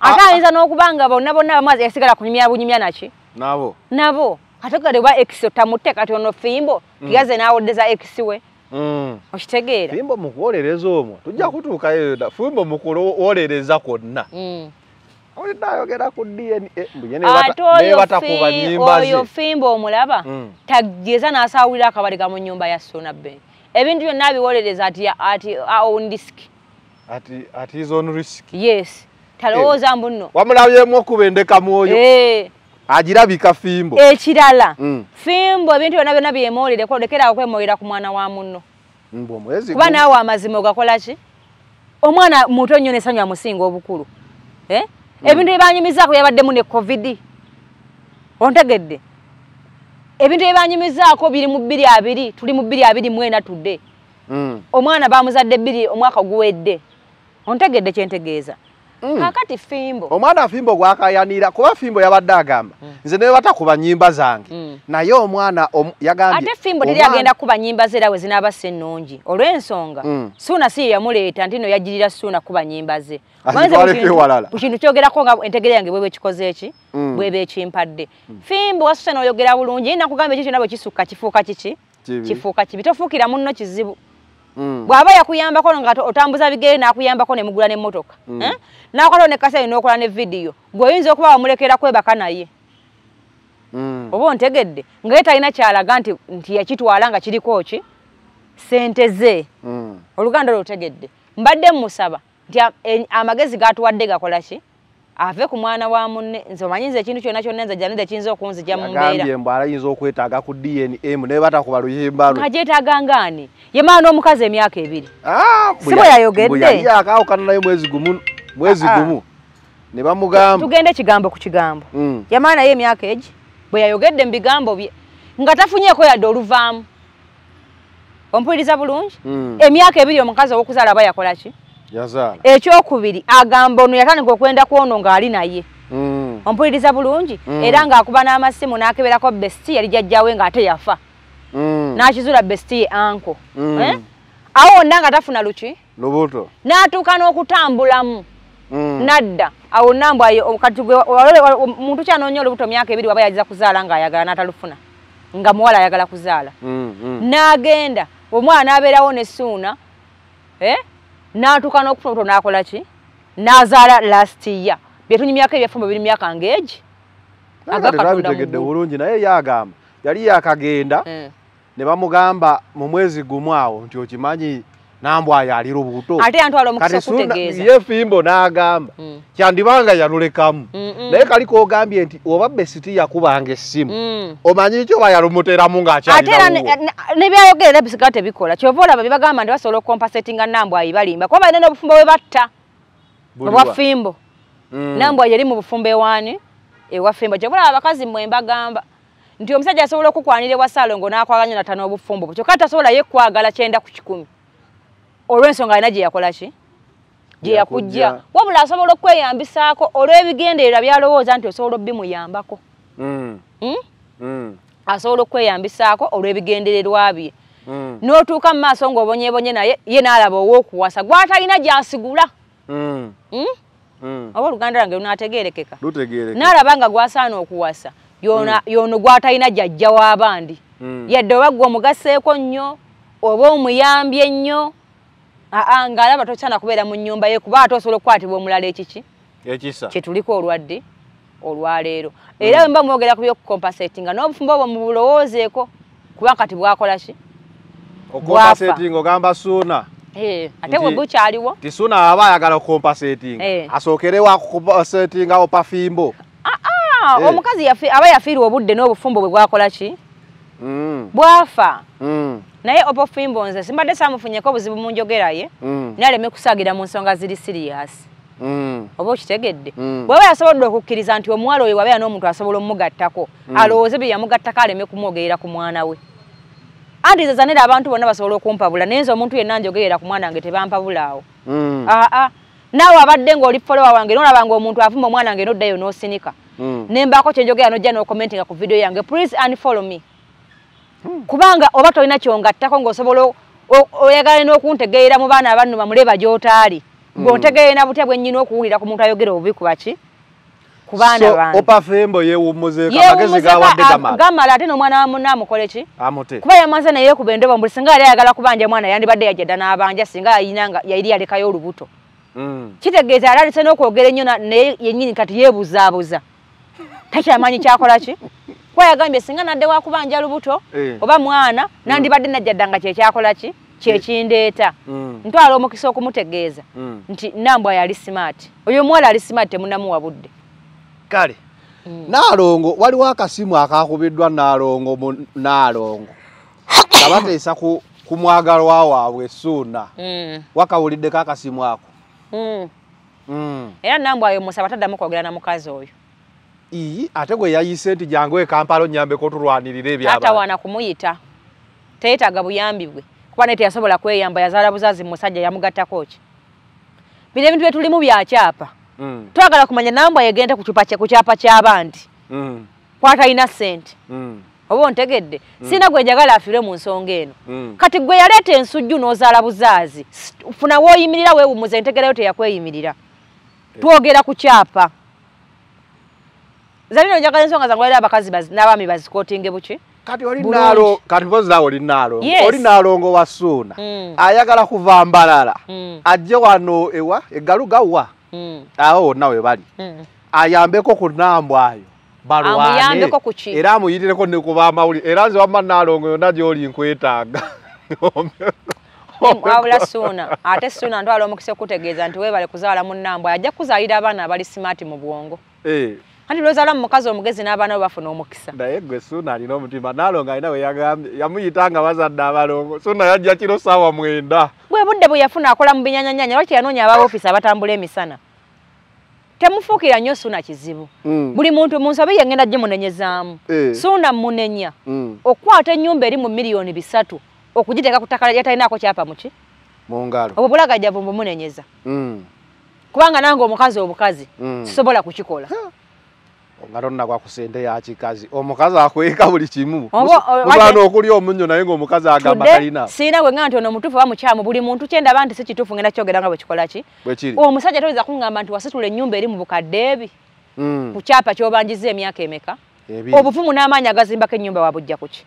Ata ah, ah. ayinza n'okubanga bonna bonna bamwazi yasigala kunyumya bunyumya naki? Nabo. Nabo. Katogade wa ex otamute kati ono fimbo mm. kigaze mm. n'awoddeza ex we. Mm. Okitegeera? Fimbo mukuwolereza omwo. Tujja mm. kutuuka eyo da. Fimbo mukuwolereza kwonna. Mm. Oli nayogera ku DNA mbu ye ne bata ne bata kuba nyimba ze. Oyo fimbo omulaba. Mm. Tagyeza n'asawulira akabali ka mu nyumba ya Sona Ben. Ebintu byonna abiwolereza ati ati uh, on risk. Ati ati is on risk. Yes. talowooza eh, mbunno wamulabyemu okuba endeka mwoyo eh. agirabika fimbo ekirala mm. fimbo ebintu byona byona byemolere kolekera okwemolera ku mwana wa munno kuba naawe amazima ogakolaki omwana muto nnyo nesanyu amusinga obukulu eh? mm. ebintu ebanyumizaako yabaddemu ne kovidi ontegedde ebintu ebanyumizaako biri mu bbiri abiri tuli mu bbiri abiri mwena tudde mm. omwana bamuzadde bbiri omwaka guwedde ontegedde kyentegeeza Mm. kakati fimbo omwana fimbo gwakayanira kuba fimbo yabadde agamba mm. nze mm. nebata kuba nyimba zange mm. naye omwana ate fimbo teri agenda kuba nyimba zeerawe zinaaba se ennungi olw'ensonga mm. suuna si ye yamuleeta nti no yajirira suuna kuba nyimba ze ku kintu kyogerako nga entegere yange bweba ekikoze eki mm. bweba ekimpadde mm. fimbo wasusa n'oyogera bulungi ye nakugamba ekikyonabwe kisukka kifuuka kiki kifuuka kibi tofuukira munno kizibu Mm. bwaba yakuyambako nga otambuza bigere nakuyambako nemugula nemotoka mm. eh? nakola nekasayi nokola ne vidiyo gweoyinza okuba wamulekera kwebaka naye mm. oba ontegedde ngaye talina kyalaga nti nti yakitwala nga kiriko ki sente ze oluganda lwotegedde mbadde mmusaba nti amagezi gatuwadde gakola ki ave ku mwana wa munne nze omanyinza ekintu kyonna kyonna nze jjanida kiyinza okunzija mu mbeerambye mbw ala yinza okwetaaga ku dnm naye batakuba luyimbalo kajeetaagangaani ye maa n'omukazi emyaka ebiri ah, sibwe yayogeddeyakaawukana nayo mwezi gumu mwezi ah, ah. gumu ne bamugamba tugende ekigambo ku kigambo hmm. yamaa naye emyaka egi bwe yayogedde mu bigambo bye nga tafunyeeko yadde oluvaamu ompuliriza bulungi hmm. emyaka ebiri omukazi ow'okuzaala aba yakola ki yazaala ekyokubiri agamba ono yatandika okwenda kwono ng'ali naye hmm. ompuliriza bulungi hmm. era ng'akuba n'amasimu n'akeberako besti yali jajjawe ng'ate yafa hmm. n'akizuula besti ye anko eh? awo wonna nga tafuna luki lubuto n'atuuka n'okutambulamu nadda awo nambwayo kati omuntu kyanoonya olubuto myaka ebiri waba yagiza kuzaala ng'ayagala n'atalufuna nga muwala ayagala kuzaala n'agenda omwana n'abeerawo n'essuuna eh? n'atuuka n'okufuna obuto n'akola ki n'azaala last year byetunya emyaka ebyafumba biri myaka ngaegi agabitegedde bulungi naye yagamba yali yakagenda eh. ne bamugamba mu mwezi gumu awo nti okimanyi nambwayo aliro buto ate antu alo mukisokutegeza ye fimbo na agamba mm. kyandibanga yanulekamu mm -mm. naye kaliko ogambye nti oba besiti yakubanga simu mm. omanyi kyo bayalumutera munga cha ate nebyayogerera bisigate bikola kyovola babibagamba ndi basolo compensating nambwayo ibalimba kwa maana no bufumbo webatta oba fimbo mm. nambwayo yali mu bufumbe wani ewa fimbo kyovola abakazi mwembagamba ndio msaje asobola kukwanira wasalongo nakwaganya na tano obufumbo kyokata sola yekwagala kyenda ku kikumi olw'ensonga alina gye yakola ki gye yakujja wabula asobola okweyambisaako olw'ebigenderera byalowooza nti osobola obimuyambako hmm. hmm? hmm. asobola okweyambisaako olw'ebigendererwa bye n'otuuka mu maaso ng'obonyebonye naye ye n'alaba ow'okuwasa gwatalina gy'asigula oba oluganda lwange lunaategerekeka n'alaba nga gwasaana okuwasa yono gwatalina gy'ajja w'abandi yadde oba gwe omugaseeko nnyo oba omuyambye nnyo ngaalaba tosaana kubeera mu nyumba ye kuba ate osobola okukwatibwa omulala ekiki kyetuliko olwaddi olwaleero era hmm. bwemba mwogera ku byokukompasetinga n'obufumba obwo mubulowoozeeko kuba kati bwakolaki ogamba suuna eh, ate webukyaliwo tisuuna aba ayagala okukompasetinga eh. asookerewo akukompasetinga opafimbo eh. omukazi aba yafiirwa obudde n'obufumbo bwe bwakolaki hmm. bwafa hmm. naye oba ofimba onze simbadde samufunyeko obuzibu mu njogera ye mm. naleme kusaagira mu nsonga ziri sirias mm. oba okitegedde mm. bweba yasobodde okukkiriza nti omuwala oyo wabeera n'omuntu asobola omugattako alowooze bye yamugattako aleme kumwogerera ku mwana we anti zezanera abantu bonna basobola okumpabula naye nze omuntu yenna njogerera ku mwana wange tebampabulaawo aa naawe abadde ngaoli folowa wange nolaba nga omuntu avuma omwana wange noddayo n'osinika nembaako kyenjogera nojja n'okomenti nga ku vidiyo yange please unfollow me kubanga oba tolina kyongattako ng'osobola oyagale n'okuntegeera mu baana abannuma muleba gy'otaali hmm. ng'ontegeere na butya bwennyina okuwulira ku muntu ayogera obubi ku baki ku baana opafembo yewummuzeekagamala ate n'omwana wamunaamukole ki kuba yamaze neyeekuba endoba mbuli singa yali ayagala kubanja mwana yandibadde yajjadda n'abanja singa yayinanga yali yalekayo olubuto hmm. kitegeeza yalalise n'okwogera ennyo naye yennyini kati yeebuzaabuza takyamanyi kyakola ki kuba yagambye singa nadde wakubanja lubuto eh. oba mwana eh. nandibadde mm. najjadda nga kyekyakolaki kyekindeeta eh. mm. ntwala omukisa okumutegeeza mm. nti nambwa yali smart oyo omuwala ali smart temunamuwabudde kale mm. naalongo waliwo akasimu akakubiddwa naalongo mu naalongo nga bateesa ku, ku mwagalwa waabwe suuna mm. wakawuliddeko akasimu ako mm. mm. era nambwa oyo musaba taddamu kwogera na mukazi oyo ii ate gwe yayise nti jangu e kampala onyambeko tulwanirira ebyata wana kumuyita teyetaaga buyambi bwe kuba naye teyasobola kweyamba yazaala buzazi musajja yamugattako ki bino ebintu bye tulimu byakyapa mm. twagala kumanya nambwa yegenda ku kyapa kyaba nti mm. kwatalina sente mm. oba ontegedde mm. sina gwe njagala afire mu nsonga eno mm. kati gwe yaleeta ensujju n'ozaala buzaazi funa woyimirira weewumuze entegerayo teyakweyimirira eh. twogera ku kyapa zali nonjagala ensonga zange era abakazi n'abaami bazikootinge buki olinalongo wasuuna hmm. ayagala kuva mbalala hmm. ajje wano ewa egaluga wa hmm. awo wonna we bali ayambeko ku nambw ayo balwaneera amuyitireko nekuva amawuli era nze wamma nalongo yonna gyoli nkwetaaga wabula suuna ate suuna ntwala omukisa okutegeeza nti webale kuzaala mu nambw ajja kuzaalira abaana abali simaati mu bwongo eh. kandi lwoza lwa mukazi omugezi n'abaana bo bafuna omukisa naye gwe suuna alina omutima nalonga alina we yagambye yamuyita nga bazadde abalongo suuna yajja kiro saawa mwenda gwe budde bwe yafuna akola mu binyanyanyanya lwaki yanoonya aba ofisi abatambula emisana temufuukira nnyo suuna kizibu mm. buli muntu munsabe yangenda gimunenyezaamu eh. suuna munenya mm. okwata ennyumba eri mu miliyoni bisatu okugiteeka ku ttaka yatalinaako kyapa muki mungalo obwo bulaga jjavu mbumunenyeza mm. kubanga nange omukazi obukazi sisobola kukikola ngalona kwakusende yakikazi omukazi oh, akweka buli kimu omwana oh, okulya omunyo naye ngaomukazi agamba talina siina gwe ngaa nti ono omutuufu bamukyamu buli muntu kyendaba nti sikituufu ngenda kyogera nga bwekikolaki omusajja toyiza kuŋŋamba nti wasitula ennyumba eri mu bukadde ebi ku mm. kyapa kyobanjiza emyaka emeka obuvumu n'amaanyi agazimbako ennyumba wabujja ku ki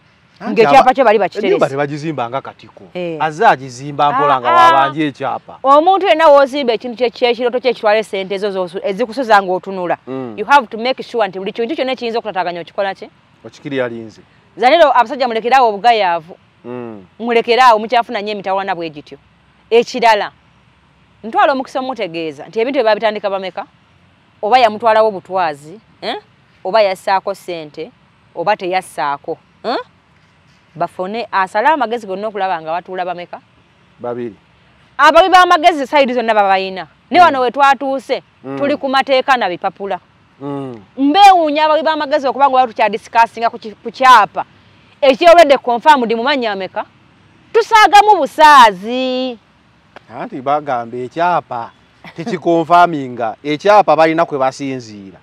ngekyapakyo bali bakitereseibagizimba nga katiko eh. aze agizimba ah, mpola nga ah, wabanji ah. ekyapa omuntu yenna woozimba ekintu kyekiroto kyekitwala esente ezo ezikusuza nga otunula mm. nti buli kintu kyonna ekiyinza okutataganya okikola ki okikiryalinze zanero abasajja mulekeraawo obugayaavu mm. mulekeraawo mukyafunanyo emitawana bwe gityo ekirala ntwala omukisa omutegeeza nti ebintu ebabitandika bameka oba yamutwalawo obutwazi eh? oba yassaako sente oba teyassaako eh? bafone asala amagezi gonna okulaba nga watuula bameka babiri ababi b'amagezi saidi zonna babayina ne mm. wano mm. wetwatuuse mm. tuli ku mateeka na bipapula mm. mbewuunya ababi b'amagezi okuba nga watukyadisikasinga ku kyapa ekyolwedde konfamu ndi mumanya ameka tusaagamu busaazi anti bagamba ekyapa tekikonfaminga ekyapa balina kwe basinziira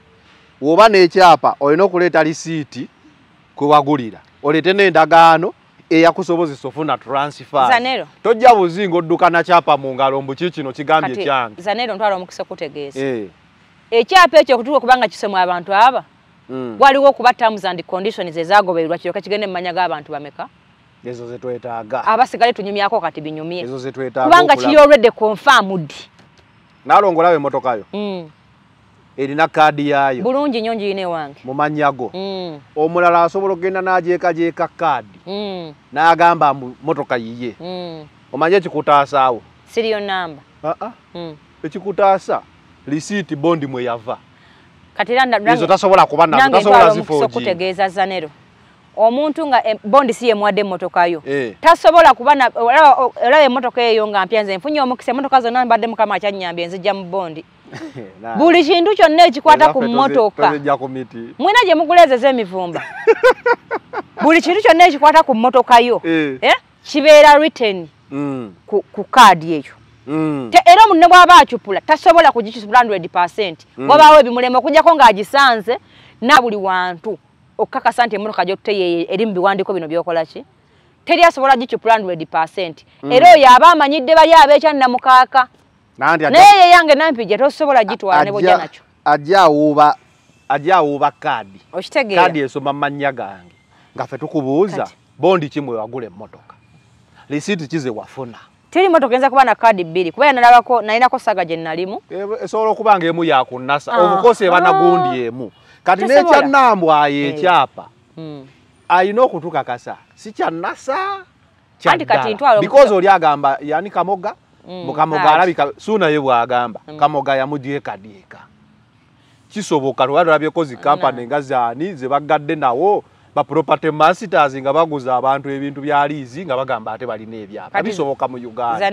woba n'ekyapa olina okuleeta lisiiti kwe wagulira olete n'endagaano eyakusobozesa ofuna transfer tojja buzinga odduka nakyapa mu ngalo mbu kii kino kigambye kyange zanero ntwala omukisa kutegeeza eh. ekyapa ekyo okutuka okubanga kisomu abantu aba hmm. waliwo okuba terms and conditions ezagoberwa kiroka kigende mumanya g'abantu bameka ezo zetwetaaga abasigale tunyumyako kati binyumye kubanga kiyi olwedde confamud nalongolawo emotokayo hmm. erina kaadi yaayo bulungi nnyo njiine wange mu manyago mm. omulala asobola okgenda n'ajeeka jeeka kaadi mm. n'agamba mm. ah, ah. mu motoka yiye omanye ekikutaasaawo siriyo namba aa ekikutaasa lisiiti bondi mweyava katiraizo tasobola kubanaasobolazifkutegeeza zanero omuntu nga bondi si yemuwadde emmotokayo eh. tasobola kubana olaba emmotoka eyo nga mpya nze nfunye omukisa emmotoka zonna mbadde mukama akyanyambye nzijja mu bondi buli kintu kyonna ekikwata ku mmotoka mwina gye mugulezeza emivumba buli kintu kyonna ekikwata ku mmotoka yo eh. Eh, kibeera riten mm. ku kaadi ekyo mm. era omunne bw'aba akyupula tasobola kugikisupula hundred percent mm. wabaawo ebimulema okugjako ng'agisanze na buli wantu okukakasa nti emmotoka gyokuteye eri mu biwandiiko bino byokolaki teri asobola gikyupula hundred percent era oyo aba amanyidde bali ab'ekyannamukaaka naye yange nampije tosobola gitwane bojja nacho ajja awuba kaadi kaadi esoma mannya gange ngaffe tukubuuza bondi kimwe wagula emmotoka lisiti kize wafuna teri motoka enza kuba na kaadi bbiri kuba yanalabako nalinako saga gye nalimu e, e, esobola okuba nga emu yakunasa ah. obukosi ebanagundi ah. emu kati nekyanambwayo ekyapa eh. hmm. alina okutukakasa si kyanasa kyaoli agamba yani kamoga Mm, mukamoga alabika suuna ye bw'agamba mm. kamoga yamudyekadyeka kisoboka lwali olabye ko zi kampani mm, nga zaani ze bagadde nawo ba property masters nga baguza abantu ebintu bya liizi nga bagamba ate balina ebyapa bisoboka mu uganda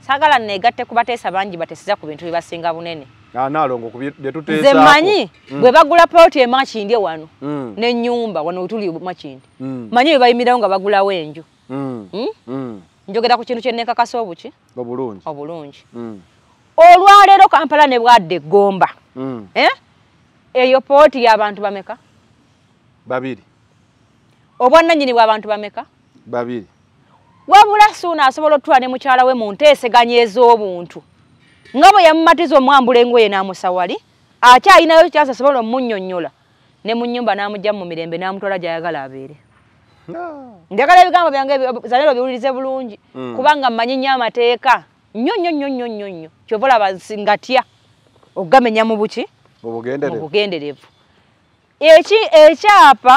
saagala negatte ku bateesa bangi batesiza ku bintu byebasinga bunene analongo ah, byetuteeanze manyi bwe bagula ploti emakindye wano nenyumba wano wetuli e makindi manyi bwe bayimirawo nga bagulawo enju hmm? njogera ku kintu kye nnekakasa obuki obulungi obulungi mm. olwaleero kampala ne bwadda eggomba mm. eh? eyo pooti y'abantu bameka babiri obwannanyini bw'abantu bameka babiri wabula suuna asobola otula ne mukyala we mu nteeseganya ez'obuntu nga bwe yamumatiza omwambula engoye n'amusawali akyayinayo kyasasobola omunnyonnyola ne mu nnyumba n'amugjamu mirembe n'amutwala gy'ayagala abeere njagala ebigambo byange zanero biwulirize bulungi mm. kubanga mmanyi nnyo amateeka nnyonnyonnyonnyonnyo kyobalaba singatya okugamenya mu buki mubugendereevu ekyapa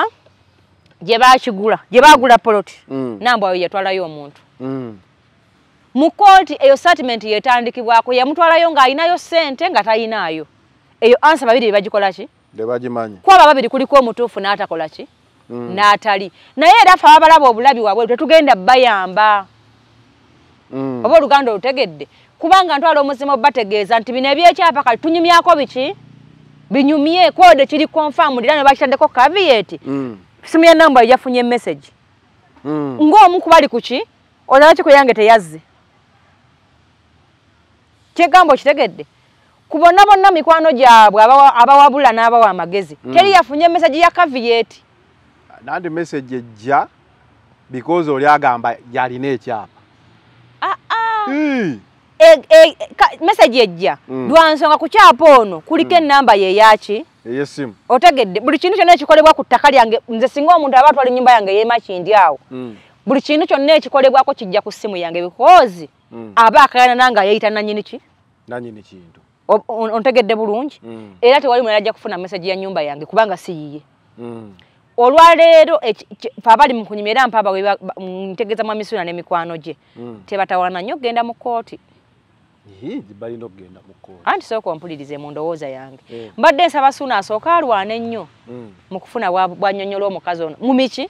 gye bakigula gye bagula poloti mm. nambwayo yatwalayo omuntu mm. mu kooti eyo satimenti yetandikibwako yamutwalayo ng'alinayo sente nga talinaayo eyo ansa babiri bye bagikola ki kwaba ababiri kuliko omutuufu n'atakola ki mm. n'atali naye era fe abalaba obulabi waabwe tetugenda bayamba mm. oba oluganda olutegedde kubanga ntwala omuzima obategeeza nti bino ebyekyapa kati tunyumyako biki binyumye kode kiri konfamu dirano bakitandeko kaviyeti mm. simu ya namba yafunye message mm. ngaomu kubali kuki olanaki kuyange teyazze kyegambo kitegedde kubonna bonna mikwano gyabwe abawabula n'abawa amagezi mm. teri yafunye message ya kaviyeti nandi message ejja because oli agamba yalina ekyapa ah, ah. Eh, eh, message ejja lwa hmm. nsonga ku kyapa ono kuliko hmm. enamba yeyaki eyesimu otegedde buli kintu kyonna ekikolebwa ku ttaka lyange nze singa omuntu aba atwala ennyumba yange yeemakindi awo hmm. buli kintu kyonna ekikolebwako kijja ku ssimu yange bikozi aba akayana nanga yeyita nanyini ki nanyini kintu ontegedde bulungi era tewali mwena ajja kufuna message ya nyumba yange kubanga siyiye olwaleero eh, abali mukunyuma era mpaba ntegeeza mwami suna n'emikwano gye mm. tebatawana nnyo okgenda mu kkooti anti sooka ompulirize mu ndowooza yange eh. mbadde nsaba suuna asooka alwana ennyo mm. mu kufuna bwannyonnyola omukazi ono mu miki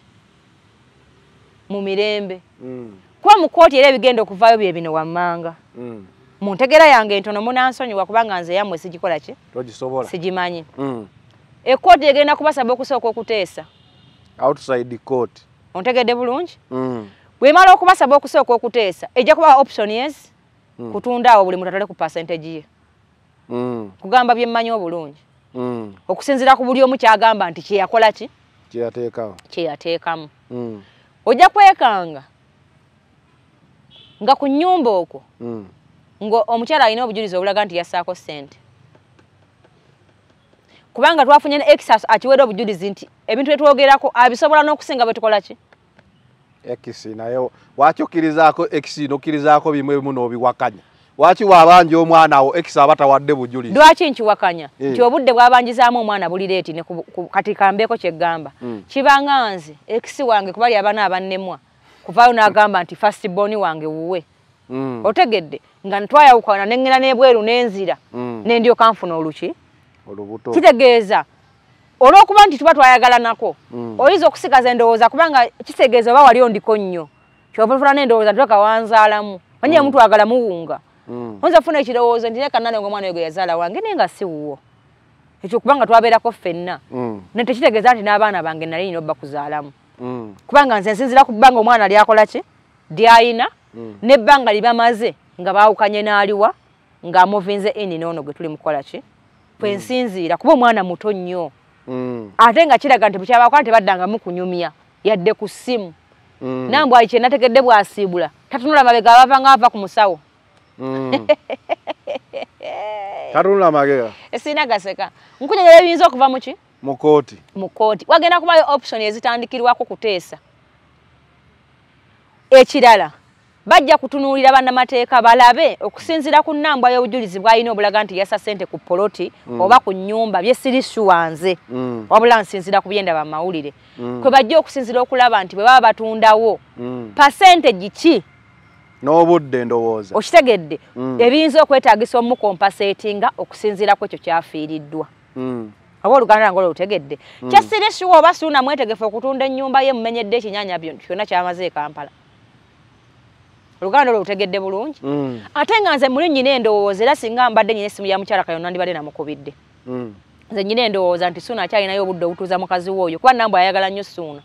mu mirembe mm. kuba mu kkooti era ebigenda okuvaayo bye bino wammanga mu ntegeera yange entono munansonyiwa kubanga nze yammwe sigikola ki sigimanyi ekkooti egenda kubasaba okusooka okuteesa outside court. Ontegede bulungi? Mm. We mara okubasaba okusoko okuteesa. Eja kuba option yes. Mm. Kutunda obuli mutatale ku percentage ye. Mm. Kugamba byemmanyo bulungi. Mm. Okusinzira ku buli omukyagamba nti kye yakola ki? Kye yateekawo. Kye yateekamu. Mm. Oja kwekanga. Nga ku nyumba okwo. Mm. Ngo omukyala alina obujulizi obulaga nti yasaako ssente. kubanga twafunye ne excess akiwedde obujulizi nti ebintu byetwogerako abisobola n'okusinga bwe tukolaki x naye wakyokkirizaako x nokkirizaako bimu ebimu n'obiwakanya lwaki waabanja omwana wo x abatawadde bujulizi lwaki nkiwakanya eh. nti obudde bwabanjizaamu omwana bulireeti kati kambeeko kyeggamba hmm. kibanga nze x wange kubali abaana abannemwa kuvaayo n'agamba nti fast bon wange wuwe hmm. otegedde nga netwayawukana neŋŋera n'ebweru n'enzira hmm. nendyokanfuna oluki olubuto kitegeeza olw'okuba nti tuba twayagalanako mm. oyinza okusigaza endowooza kubanga kisegeeza oba wali ondiko nnyo kyovafula n'endowooza ntiwakawanzaalamu manye mm. mutu agala muwunga mm. oyinza kufuna ekirowoozo nti nekananenga omwana ogwe yazaala wange naye nga siwuwo ekyo kubanga twabeerako ffenna mm. ne tekitegeeza nti n'abaana bange nali nina obba kuzaalamu mm. kubanga nze nsinzira kubanga omwana lyakola ki lyayina mm. nebbanga libamaze nga baawukanye n'aliwa ng'amuvinze ini noono gwe tuli mukola ki kwensinziira hmm. kuba omwana muto nnyo hmm. ate nga kiraga nti bukyabakola tebaddangamu kunyumya yadde ku ssimu hmm. nambwali kye nategedde bwasiibula tatunula mabega abavanga ava ku musawo tatunula magega esiina eh, gaseka nkunyenyera ebiyinza okuva muki mukooti mukooti wagenda kubayo option ezitandikirwako kuteesa ekirala bajja kutunuulira bannamateeka balabe okusinziira ku nambwa y'obujulizi bwalina obulaga nti yasa sente ku poloti mm. oba ku nyumba byesirisuwanze mm. wabula nsinziira ku byenda bamawulire mm. kwe bajja okusinziira okulaba nti bwe baba batundawo mm. pasente giki n'obudde ndowooza okitegedde mm. ebiyinza okwetagisa omukompaseetinga okusinziira ku ekyo kyafiiriddwa mm. oba oluganda lwange olwolutegedde mm. kyasiresiwa oba suuna mwetegefu okutunda ennyumba ye mumenyedde ekinyanya byonna kyamaze ekampala oluganda olwotegedde bulungi mm. ate nga nze muli nyina endowooza era singa mbadde nyina essimu ya mukyala kayona ndibadde namukubidde mm. nze nyina endowooza nti suuna akyalinayo obudde obutuuza mukazi woyo kuba nambwe ayagala nnyo suuna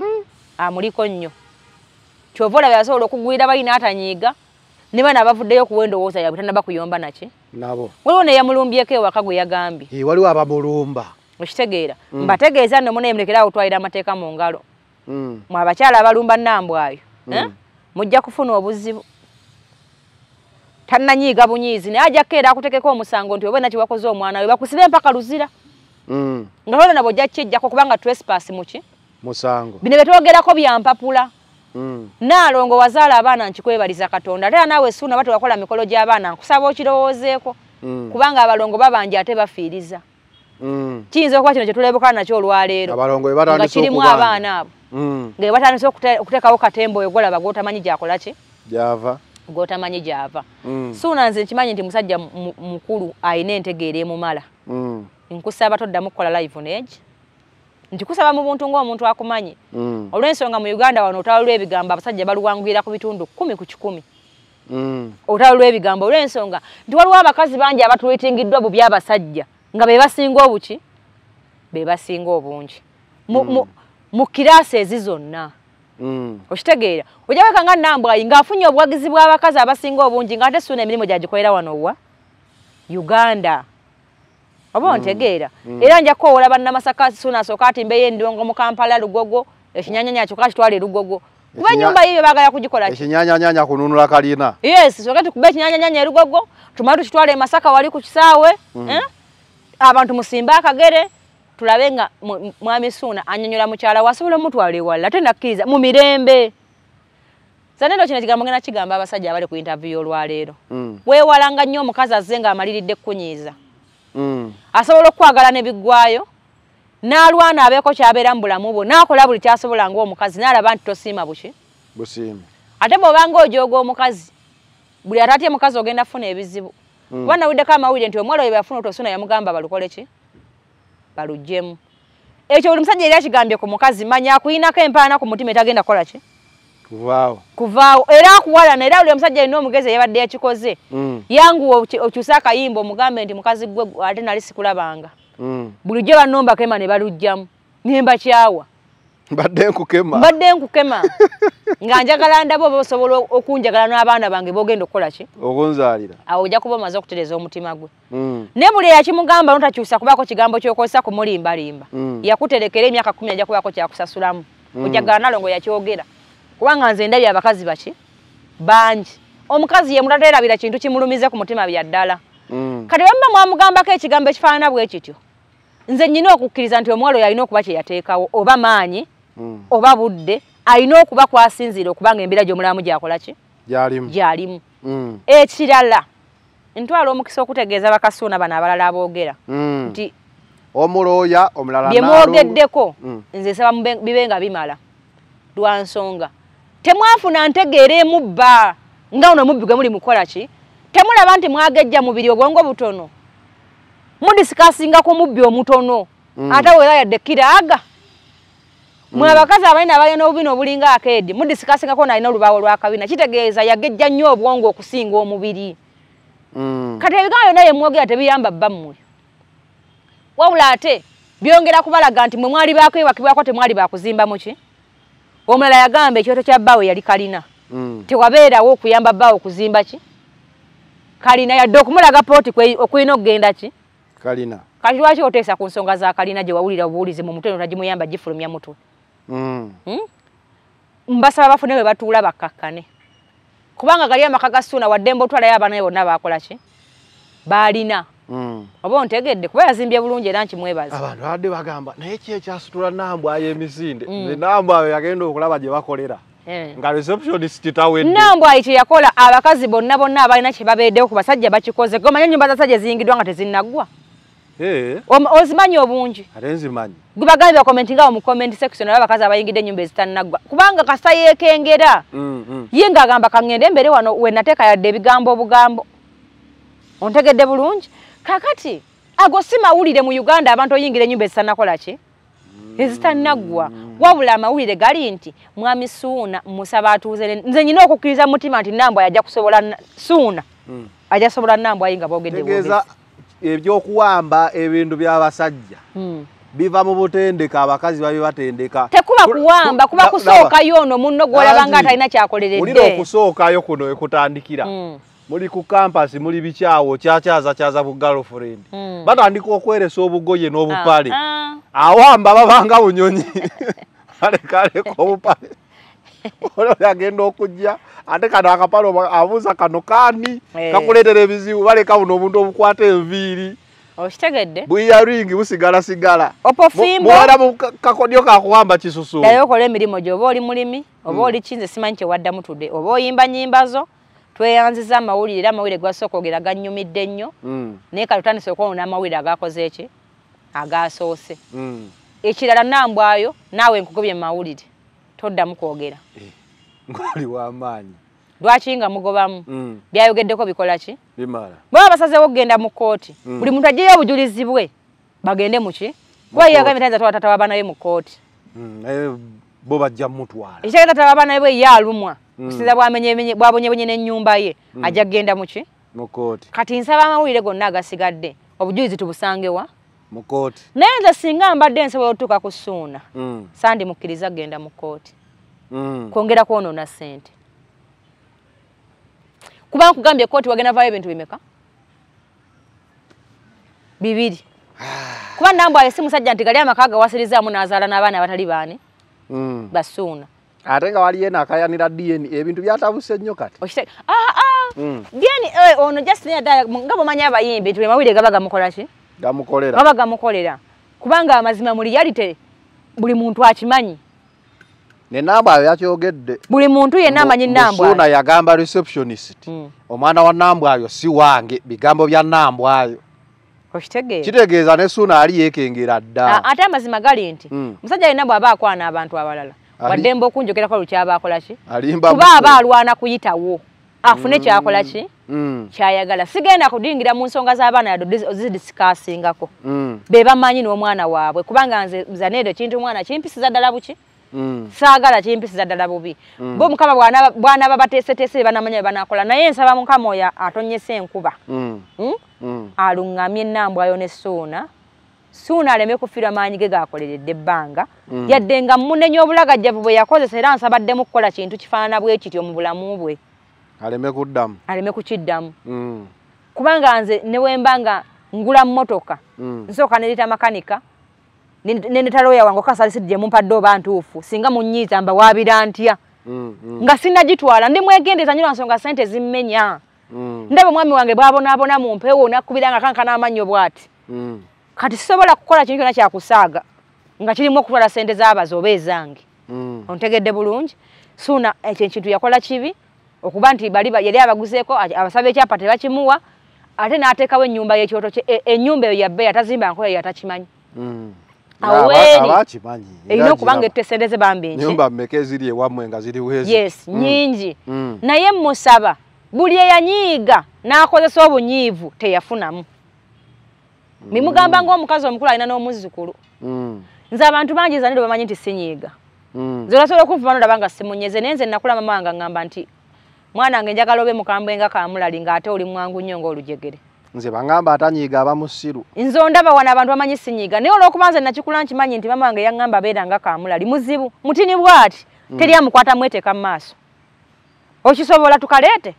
mm. amuliko nnyo kyova olaba yasobola okugwira balina atanyiiga ne bana abavuddeyo okuwa endowooza yabwe tanaba kuyomba naki nabo waliwo neyamulumbyeko ewaka gwe yagambye waliwo abamulumba okitegeera mbategeeza nomunayemulekerawo twalira amateeka mu ngalo mwe abakyala abalumba nambwayo eh? mujja kufuna obuzibu tannanyiiga bunyiizi naye ajjakko era akutekeko omusango nti obeena kyewakoze omwana we bakusibe empaka luzira mm. nga lona nabo ojja kkyejjako kubanga trespass muki musango bino byetwogerako byampapula mm. naalongo wazaala abaana nkikwebaliza katonda ate era naawe suuna aba tewakola mikolo gy'abaana nkusaba okirowoozeeko mm. kubanga abalongo babanje ate bafiiriza kiyinza okuba kino kyetulebukana nakyo olwaleero nga kirimu abaana abo Mm. ngebatandise okuteekawo katembo oyo golaba gotamanyi gyakolaki gyava gotamanyi gyava mm. suunanze nkimanyi nti musajja mukulu alina entegeera emumala mm. nkusaba todda mukukola livenage ntikusaba mu buntu ngaomuntu akumanyi olw'ensonga mu uganda wano otawalwa ebigambo abasajja baluwanguira ku bitundu kumi ku kikumi otawalwa ebigambo olw'ensonga nti waliwo abakazi bangi abatulitingiddwa bubyabasajja nga bebasinga obuki bebasinga obungi mu kiraasi ezi zonna mm. okitegeera ojabeka nga nambwayi ng'afunye obuwagizi bw'abakazi abasinga obungi nga ate suuna emirimu gyagikolera wano wa uganda oba mm. ontegeera mm. era nja kkoowola bannamasaka suuna asooka ati mbeyo endongo mu kampala lugogo ekinyanyanya kyokka kitwala elugogo kuba enyumba yiyo bagala kugikolakinyanyanyanya kununula kalina yes soka tikuba ekinyanyanyanya erugogo tumala tukitwala emasaka wali ku kisaawe eh? abantu musimbe akagere tulabe nga mwami suuna anyonyola mukyala wasobola omutwala ewala ate nakkiriza mu mirembe zanendo kino kigambo ngena kigamba abasajja abali ku intavyu olwaleero mm. weewalanga nnyo omukazi azze nga amaliridde ekkunyiiza mm. asobola okwagala nebiggwayo n'alwana abeeko kyabeera mu bulamu bwo n'akola buli kyasobola ngaomukazi n'alaba nti tosiima buki busiimi ate bw'obanga ojooga omukazi buli ate atya mukazi ogenda funa ebizibu kuba mm. nawuddeko amawulire nti omuwala we beyafuna otosuna yamugamba balukole ki balugemu ekyo buli musajja yali akigambye ku mukazi manya akuyinako empaana ku mutima etagenda kukola ki kuvaawo kuvaawo era akuwalana era buli omusajja alina omugezi eyabadde yakikoze mm. yangu okyuse akayimba omugambe nti mukazi gwe ate nali sikulabanga mm. bulijjo banomba kema ne balugyamu nembakyawa mbadde nkukema mbadde nkukema nga njagala ndabo basobola okunjagala n'abaana bange bogenda okukolaki okunzalira awo ojja kuba omaze okutereza omutima gwe hmm. ne buli yakimugamba notakyusa kubako kigambo kyokozesa kumulimbalimba hmm. yakuterekera emyaka kumi ajja kubako kyakusasulamu hmm. ojjagala nalo ngo yakyogera kubanga nze ndabye abakazi baki bangi omukazi ye mutaterabira kintu kimulumize ku mutima byaddala kati bamba mwamugambako ekigambo ekifaanana bwe kityo nze nnyina okukkiriza nti omuwalo yalina okuba kyeyateekawo oba maanyi oba budde alina okuba kwasinziira okubanga embeera gyomulamu gyakolaki gyalimu mm. ekirala ntwala omukisa okutegeeza bakasuuna bano abalala aboogera mm. nti omuloya omulala byemwogeddeko mm. nze saba bibe nga bimala lwa nsonga temwafuna ntegeera emubba nga uno mubbi gwe muli mukola ki temulaba nti mwagejja mubiri obwongo butono mudisikasinga ku mubbi omutono ate weera yadde kiraaga mwe mm. abakazi abalina abalina obubina obulinga akeedi mudisikasingako nalina olubaawo lwakabina kitegeeza yagejja nnyo obwongo okusinga omubiri mm. kati ebigambo byonna yemwogera tebiyamba bbammwe wawula ate byongera kubalaga nti mwe mwali bakwebakibwako temwali bakuzimba muki omulala yagamba ekyoto kya bbaawo yali kalina mm. tewabeerawo okuyamba bbaawo okuzimba ki kalina yadde okumulaga pooti okulina okugenda ki kalina kati lwaki oteesa ku nsonga za kalina gye wawulira obuwulizi mu mutwe nonagimuyamba gifulumya mutwe Hmm? Hmm? mbasaba bafune we batuula bakkakkane kubanga gali amaka gasuuna wadde mbaotwalayo abaana be bonna baakolaki baalina hmm. oba ontegedde kuba yazimbye bulungi era nkimwebaza abantu abadde bagamba naye ki ekyasitula nambwayo emisinde nambwayo yagenda okulaba gye bakolera eh. nga receptionistitawenambwayi kyeyakola abakazi bonna bonna abalina kye babeddeko ku basajja bakikoze gomanye ennyumba zasajja ziyingiddwa nga tezinnaggwa ozimanyi obungi gubagambye bakomentinga omucomment section abakazi abayingidde enyumba ezitannaggwa kubanga kasita yeekengera mm-hmm. ye ngaagamba kaŋŋende embere wano wenateeka yadde ebigambo obugambo ontegedde bulungi kakati ago si mawulire mu uganda abantu oyingira enyumba ezitannakolaki mm-hmm. ezitannaggwa wabula amawulire gali nti mwami suuna musaba atuuze nze nyina okukkiriza mutima nti nambwa yajja kusobola suuna mm. ajja kusobola nambwa yinga boogeddeeza ebyokuwamba ebintu byabasajja hmm. biva mu butendeka abakazi babye batendeka tekuba kuwamba kuba kusookayo ono munno gwolaba nga atalina kyakoleredde okusookayo kuno ekutandikira hmm. muli ku kampasi muli bikyawo kyakyaza kyaza bu galfrend hmm. batandika okweresa obugoye n'obupale ah, ah. awamba babanga bunyonyi alekaleka obupale olola agenda okujja ate kano akapalo abuusa kano kaani eh. kakuleetera ebizibu baleka buno obuntu obukwata enviiri okitegedde oh, bwiyaringi busigalasigala opofimbomuwala mukakodyo kakuwamba kisusuuayo okola emirimu gy oba oli mulimi oba hmm. oli kinze simanyi kyewaddamu tudde oba oyimba nyimba zo tweyanziza amawulire era amawulire gwasooka ogera gannyumidde nnyo hmm. naye kati otandisa okwonona amawulire agakoze eki agasoose hmm. ekirala nambwayo naawe enkugobye mu mawulire toddamu kwogera eh, ngoli wamaanyi lwaki nga mugobamu mm. byayogeddeko bikolaki bwaba basazewo okugenda mu kkooti mm. buli muntu ajjeyo obujulizi bwe bagende muki kubayeyagamtayinza tawatataba abaanaye mu kkooti mm, bo bajja mutwala ekyagenda taba abaanaye bwe ye alumwa kusiza bwabonyebonye n'ennyumba ye ajja kugenda muki kati nsaba amawulire gonna agasigadde obujulizi tubusangewa mukooti naye nze singa mbadde nsobola otuuka ku suuna mm. sandi mukkiriza genda mu kooti mm. kwongera kwonoona ssente kuba nkugambye kooti wagenda vaayo ebintu bimeka bibiri ah. kuba nambwaye si musajja nti gali amaka gawasirizaamu nazaala n'abaana abatali baani mm. basuuna ate nga waliye nakayanira dna ebintu byatabuse nnyo kati ah, ah. Mm. ono jasinga bwemanyi abayimbi nti buli mawulire gaba gamukolaki gamukolera baba gamukolera kubanga amazima muli yalite buli muntu akimanyi nenamba yakyogedde buli muntu yenna amanyi nambwa suna yagamba receptionist mm. omwana wa nambwa ayo si wange bigambo bya nambwa ayo kitegeeza ne suuna ali yeekengera dda ate amazima gali nti omusajja hmm. mm. yenna bw'aba akwana abantu abalala wadde mba okunjogerako lukyabaakolaki kuba aba alwana kuyitawo afune mm. kyakola ki mm. kyayagala sigenda kudingira mu nsonga z'abaana yado zidisikasingako mm. be bamanyi n'omwana waabwe kubanga nze zaneedo kintu mwana kimpisiza ddala buki Mm. saagala kimpisiza ddala bubi mm. bo mukama bwana babateeseteese banamanya banakola naye nsaba mukama oyo atonyesa enkuba mm. mm? mm. aluŋŋamye enambwayo ne suuna suuna aleme kufiirwa maanyi ge gakoleredde ebbanga mm. yadde nga munenya obulagajjavu bwe yakozesa era nsabaddemu kukola kintu kifaanana bwekityo mu bulamu bwe aleme kuddamu aleme kukiddamu mm. kubanga nze newembanga ngula mmotoka mm. nsooka nereeta makanika nenetaloya wange okasalisidi gyemumpadde oba ntuufu singa munyiiza mba wabira ntya mm, mm. nga sinnagitwala ndimwegendeza nyo lwa nsonga sente zimmenya mm. ndaba omwami wange bwabonaabona mumpewo nakubira nga kanka n'amanyo bwati mm. kati sisobola kukola kintu kyona kyakusaaga nga kirimu okutwala sente z'abazi oba ezange mm. ontegedde bulungi suuna ekyo ekintu yakola kibi okuba nti bali yali abaguzeeko abasaba ekyapa tebakimuwa ate n'ateekawo ennyumba yekyoto kye e, ennyumba eyo yabbe yatazimba nkola eyo atakimanyi hmm. erina okubanga ette sente ze bambiyes hmm. nyingi hmm. naye musaba buli eyanyiiga n'akozesa obunyiivu teyafunamu nemugamba ngaomukazi omukulu alina n'omuzzukulu nze abantu bangi zanire bamanyi nti sinyiiga nze olasobola okunvumanolaba nga simunyeze naye nze nnakula mama wange ngamba nti mwana nga njagala obe mukambwe nga kamulali ng'ate oli mwangu nnyo ng'olujegere nze bangamba atanyiiga aba musiru nze ondaba wano abantu bamanyi sinyiiga naye olw'okuba nze nakikula nkimanyi nti mama wange yaŋŋamba abeera nga kamulali muzibu mutini bw'ati mm. teri amukwata mweteeka mu maaso okisobola tukaleete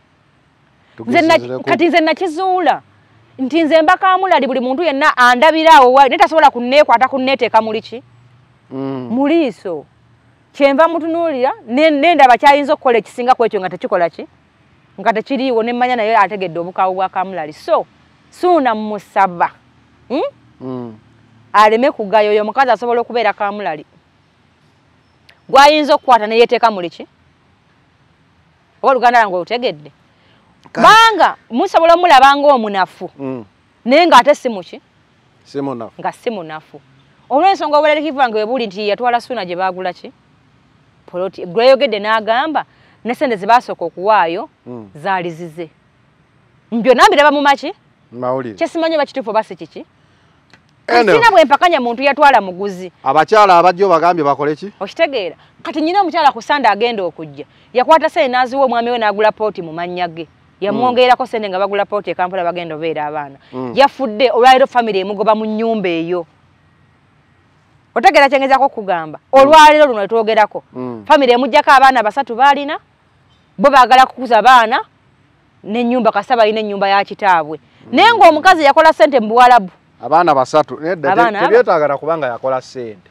kati nze nakizuula nti nze mba kamulali buli muntu yenna andabiraawo wali naye tasobola kunneekwata kunneeteeka muli ki muliiso mm. kyenva mutunuulira nendaba kyayinza okukola ekisinga kwekyo nga tekikola ki nga tekiriiwo nemmanya naye ategedde obukaawo bwa kamulali so suuna mmusaba hmm? Hmm. aleme kugayo oyo omukazi asobola okubeera kamulali gwayinza okukwata neyeteeka muli ki oba oluganda lange olutegedde kubanga musobola omulabanga omunafu hmm. naye ng'ate si muki nga si munafu olw'ensonga obwerekivange bwe buli nti yatwala suuna gye baagula ki poloti gweyogedde n'agamba n'essente ze baasooka okuwaayo mm. zaali zize mbyona mbiraba mu maki kyesimanyi oba kituufu obasi kiki kristina bwempakanya muntu yatwala muguzi abakyala abajjo bagambye bakole ki okitegeera kati nyina omukyala ku sande agenda okujja yakwata sente n'aziwa omwami we n'agula pooti mu mannya ge yamwongererako mm. sente nga bagula pooti ekampula bagenda obeera abaana mm. yafudde olwaleero famire emugoba mu nnyumba eyo otegera kyengeza ko kugamba olwalero luno twogerako mm. family emujjako abaana basatu baalina bwe baagala kukuza baana nenyumba kasaba ine nyumba ya kitaabwe mm. naye ngaomukazi yakola sente mubuwalabu abaana basatu tebyetagala kubanga yakola sente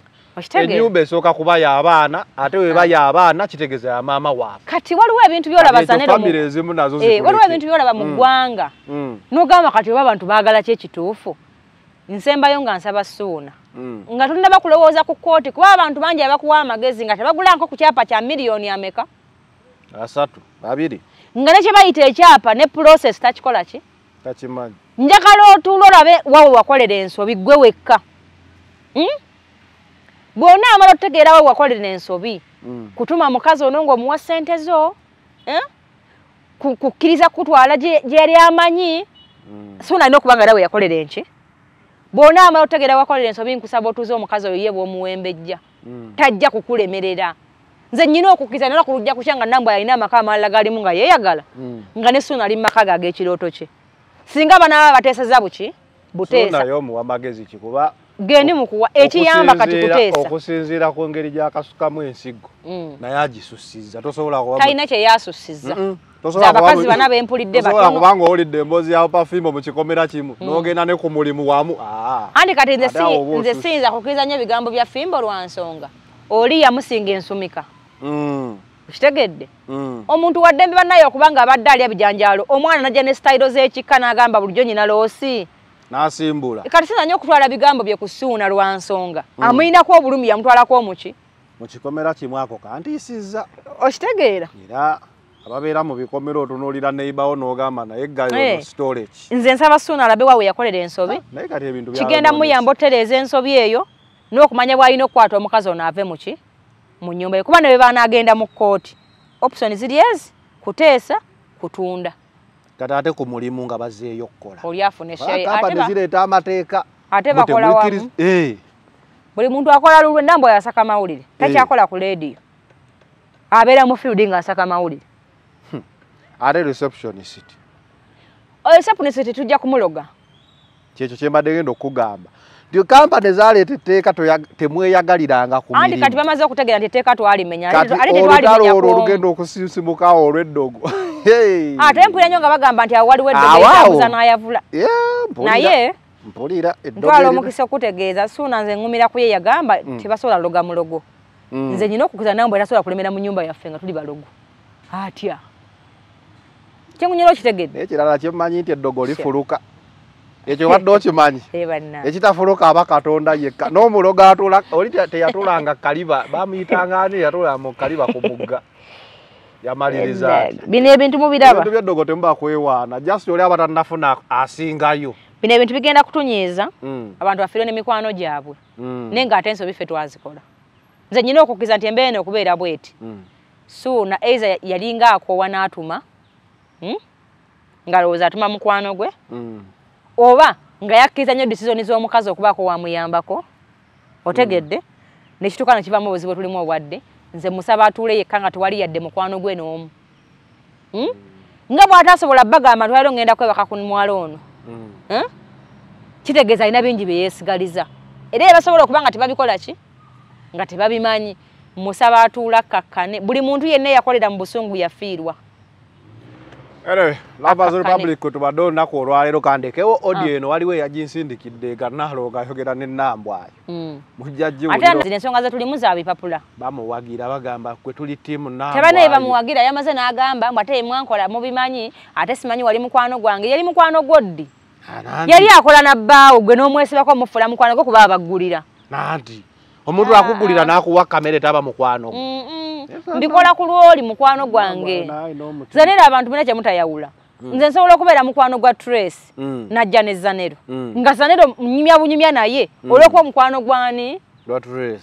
enyumba esooka kuba yaabaana ate weba ah. yaabaana kitegeeza ya maama waabe kati waliwo ebintu byolabaaliwo eh, ebintu byolaba mu mm. ggwanga n'ogamba kati oba abantu baagala kyekituufu nsembayo nga nsaba suuna mm. nga tonaba kulowooza ku kkooti kuba abantu bangi abakuwa amagezi nga tebagulanko ku kyapa kya miliyoni ameka asatu abiri nga ne kyebayita ekyapa ne process takikola ki takimanyi njagala otuula olabe wawe wakolera ensobi gwe wekka mm? bwona amala otutegeera wawe wakolera ensobi mm. kutuma mukazi ono ngaomuwa ssente zo eh? kukkiriza kutwala gye yali amanyi mm. so nalina okuba nga nawe yakolera enki bwona amala otegera wakolera ensobi nkusaba otuze omukazi oyo ye bwomuwembejja hmm. tajja kukulemerera nze nyina okukiza nala kulujja kutya nga nambwe alina amaka amalala galimu nga yeyagala hmm. nga nesuna ali mumaka ge ag'ekirooto kye singa bana baba bateeseza buki buteesa gendi mukuwa ekiyamba kati kuteesa okusinziira ku ngeri gy'akasukamu ensigo hmm. naye agisusizza tosobola kuwa talina kyeyasusizza abakazibana bempuliddetosobola kubanga owulidde emboozi yawo pafimbo mu kikomera kimu hmm. n'ogenda ne ku mulimu wamu ah, andi kati nze siyinza kukkiriza nnyo ebigambo bya fimbo lwa nsonga oli yamusinga ensumika hmm. kitegedde hmm. omuntu wadde mbiba naye okuba nga abadde alya bijanjaalo omwana najja ne sitayiro z'ekikka n'agamba bulijjo nyina loosi n'simbula kati siyinza nnyo okutwala bigambo bye ku ssuuna lwa nsonga amulinako obulumi yamutwalako omuki mukikomera kimu ako kantiisizza okitegeera ababeera mu bikomera otunuulira neibawo n'ogamba naye gayo eh, storage nze nsaba suuna alabewa we yakolera ensobi ah, naye kati ebintu kigenda muyamba otereeza ensobi eyo n'okumanya bwalina okukwata omukazi ono ave mu ki mu nyumba ye kuba ne baanaagenda mu kkooti opusoni ziri ezi kuteesa kutunda kati ate ku mulimu nga bazzeeyo okukola olyafuna eshaapa nezireeta amateeka ate bakola wamu eh. buli muntu akola lulwe nambwe asaka mawulire eh. takyakola ku lediyo abeera mu fiudi ng'asaka mawulire ate receptionist oh, receptionist tujja kumuloga kyekyo kyembadde genda okugamba kampani zaleeta etteeka temweyagaliranga kuandi kati bamaze okutegera nti etteeka twalimenyaolutalo olwo olugenda okusisimuka olweddogo ate ah, mpulira nyo nga bagamba nti awaliwo eddogoza n'ayavula naye mpulira ntwala omukisa okutegeeza suuna nze ngumira kuye yagamba mm. tebasobola loga mulogo mm. nze nyina okukuza nambwe era sobola kulemera mu nyumba yaffe nga tuli balogo atya kinkunyira okitegedde ekirala kyemmanyi nti eddogo lifuluka ekyo badde okimanyi ekitafuluka aba katonda yekka n'omuloga atula oli teyatulanga kaliba bamuyitangani yatula mu kaliba ku mugga yamaliriza bino ebintu mubirabantu byeddogo temuba kwewaana just oli aba tannafuna asingayo bino ebintu bigenda kutunyiiza hmm. abantu bafiirwe n'emikwano gyabwe hmm. naye nga ate ensobi ffe twazikola nze nyina okukkiriza nti embeera n'okubeera bweti hmm. suuna aiza yalinga akoowa n'atuma Hmm? nga lowooza atuma mukwano gwe hmm. oba nga yakkiriza nnyo disizoni z'omukazi okubaako wamuyambako otegedde hmm. nekituuka nekivamu obuzibu tulimu obwadde nze musaba atuule yekka nga tewali yadde mukwano gwe n'omu nga bw'atasobola bagamba twaliro ngenda kwebaka ku mwala ono kitegeeza alina bingi bye yeesigaliza era yebasobola okuba nga tebabikola ki nga tebabimanyi musaba atuula kakkane buli muntu yenna eyakolera mu busungu yafiirwa Ere, laba zuri public kutuba donna ku rwalero kande kewo odie ah. no waliwe ya jinsi ndikide ganalo ga yogera ne nambwa. Mm. Mujaji wo. Atana zine songa za tuli muza abipapula. Bamo wagira bagamba kwe tuli team na. Tabana eba muwagira yamaze na agamba mwate mwankola mu bimanyi ate simanyi wali mukwano gwange yali mukwano goddi. Yali akola na bawo gwe no mwese bako mufula mukwano go kubaba gulira. Nandi. Omuntu ah. akugulira nakuwa kamera taba mukwano. Mm -mm. mbikola ku lwoli mukwano gwange nze nera abantu mulina kyemutayawula hmm. nze nsobola okubeera mukwano gwa trace hmm. najja ne zanero hmm. nga zanero nyumya bunyumya naye olwokuba mukwano gwani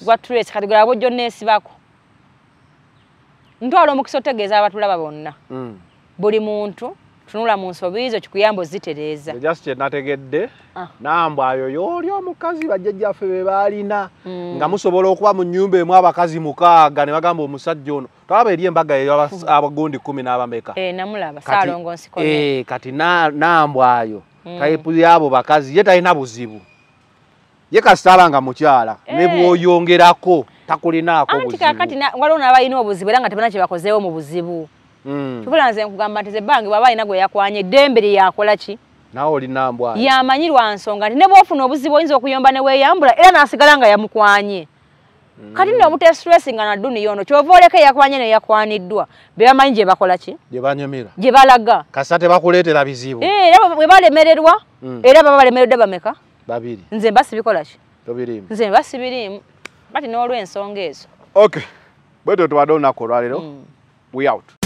gwa trace kati gwe abojjo neesibako ntwala omukisa otegeeza abatulaba bonna buli muntu tunula mu nsobi zo kikuyamba ozitereeza just nategedde ah. nambw ayo yoli omukazi bajjajjaffe be baalina mm. nga musobola okuba mu nyumba emu abakazi mukaaga ne bagamba omusajja ono twaba eri embaga eyabagundi mm. kumi n'abameka eh, kati eh, nambw ayo mm. tayipu yaabo bakazi ye talina buzibu ye kasitabanga mukyala ne eh. bwoyongerako takulinaako buzibu kakati waliwo n'abalina obuzibu era nga tebana kyebakozeewo mu buzibu tufula mm. nze nkugamba nti zebbange bwaba alina gwe yakwanya eddembe lye yakola ki naawe olina mbwa yamanyirwa nsonga nti ne bwofuna obuzibu oyinza okuyomba neweeyambula era n'asigala nga yamukwanye mm. kati nno obute stressi nga nadduni yono kyova oleka eyakwanye neyakwaniddwa bebamanyi gye bakola ki gyebanyumira gye balaga kasa tebakuleetera bizibu eh, era bwe balemererwa mm. era baba balemeredde bameka babiri nze mba sibikola ki tobirimu nze mba sibirimu bati n'olw'ensonga ezo okay bwetwo tubadde olunaku olwaleero weout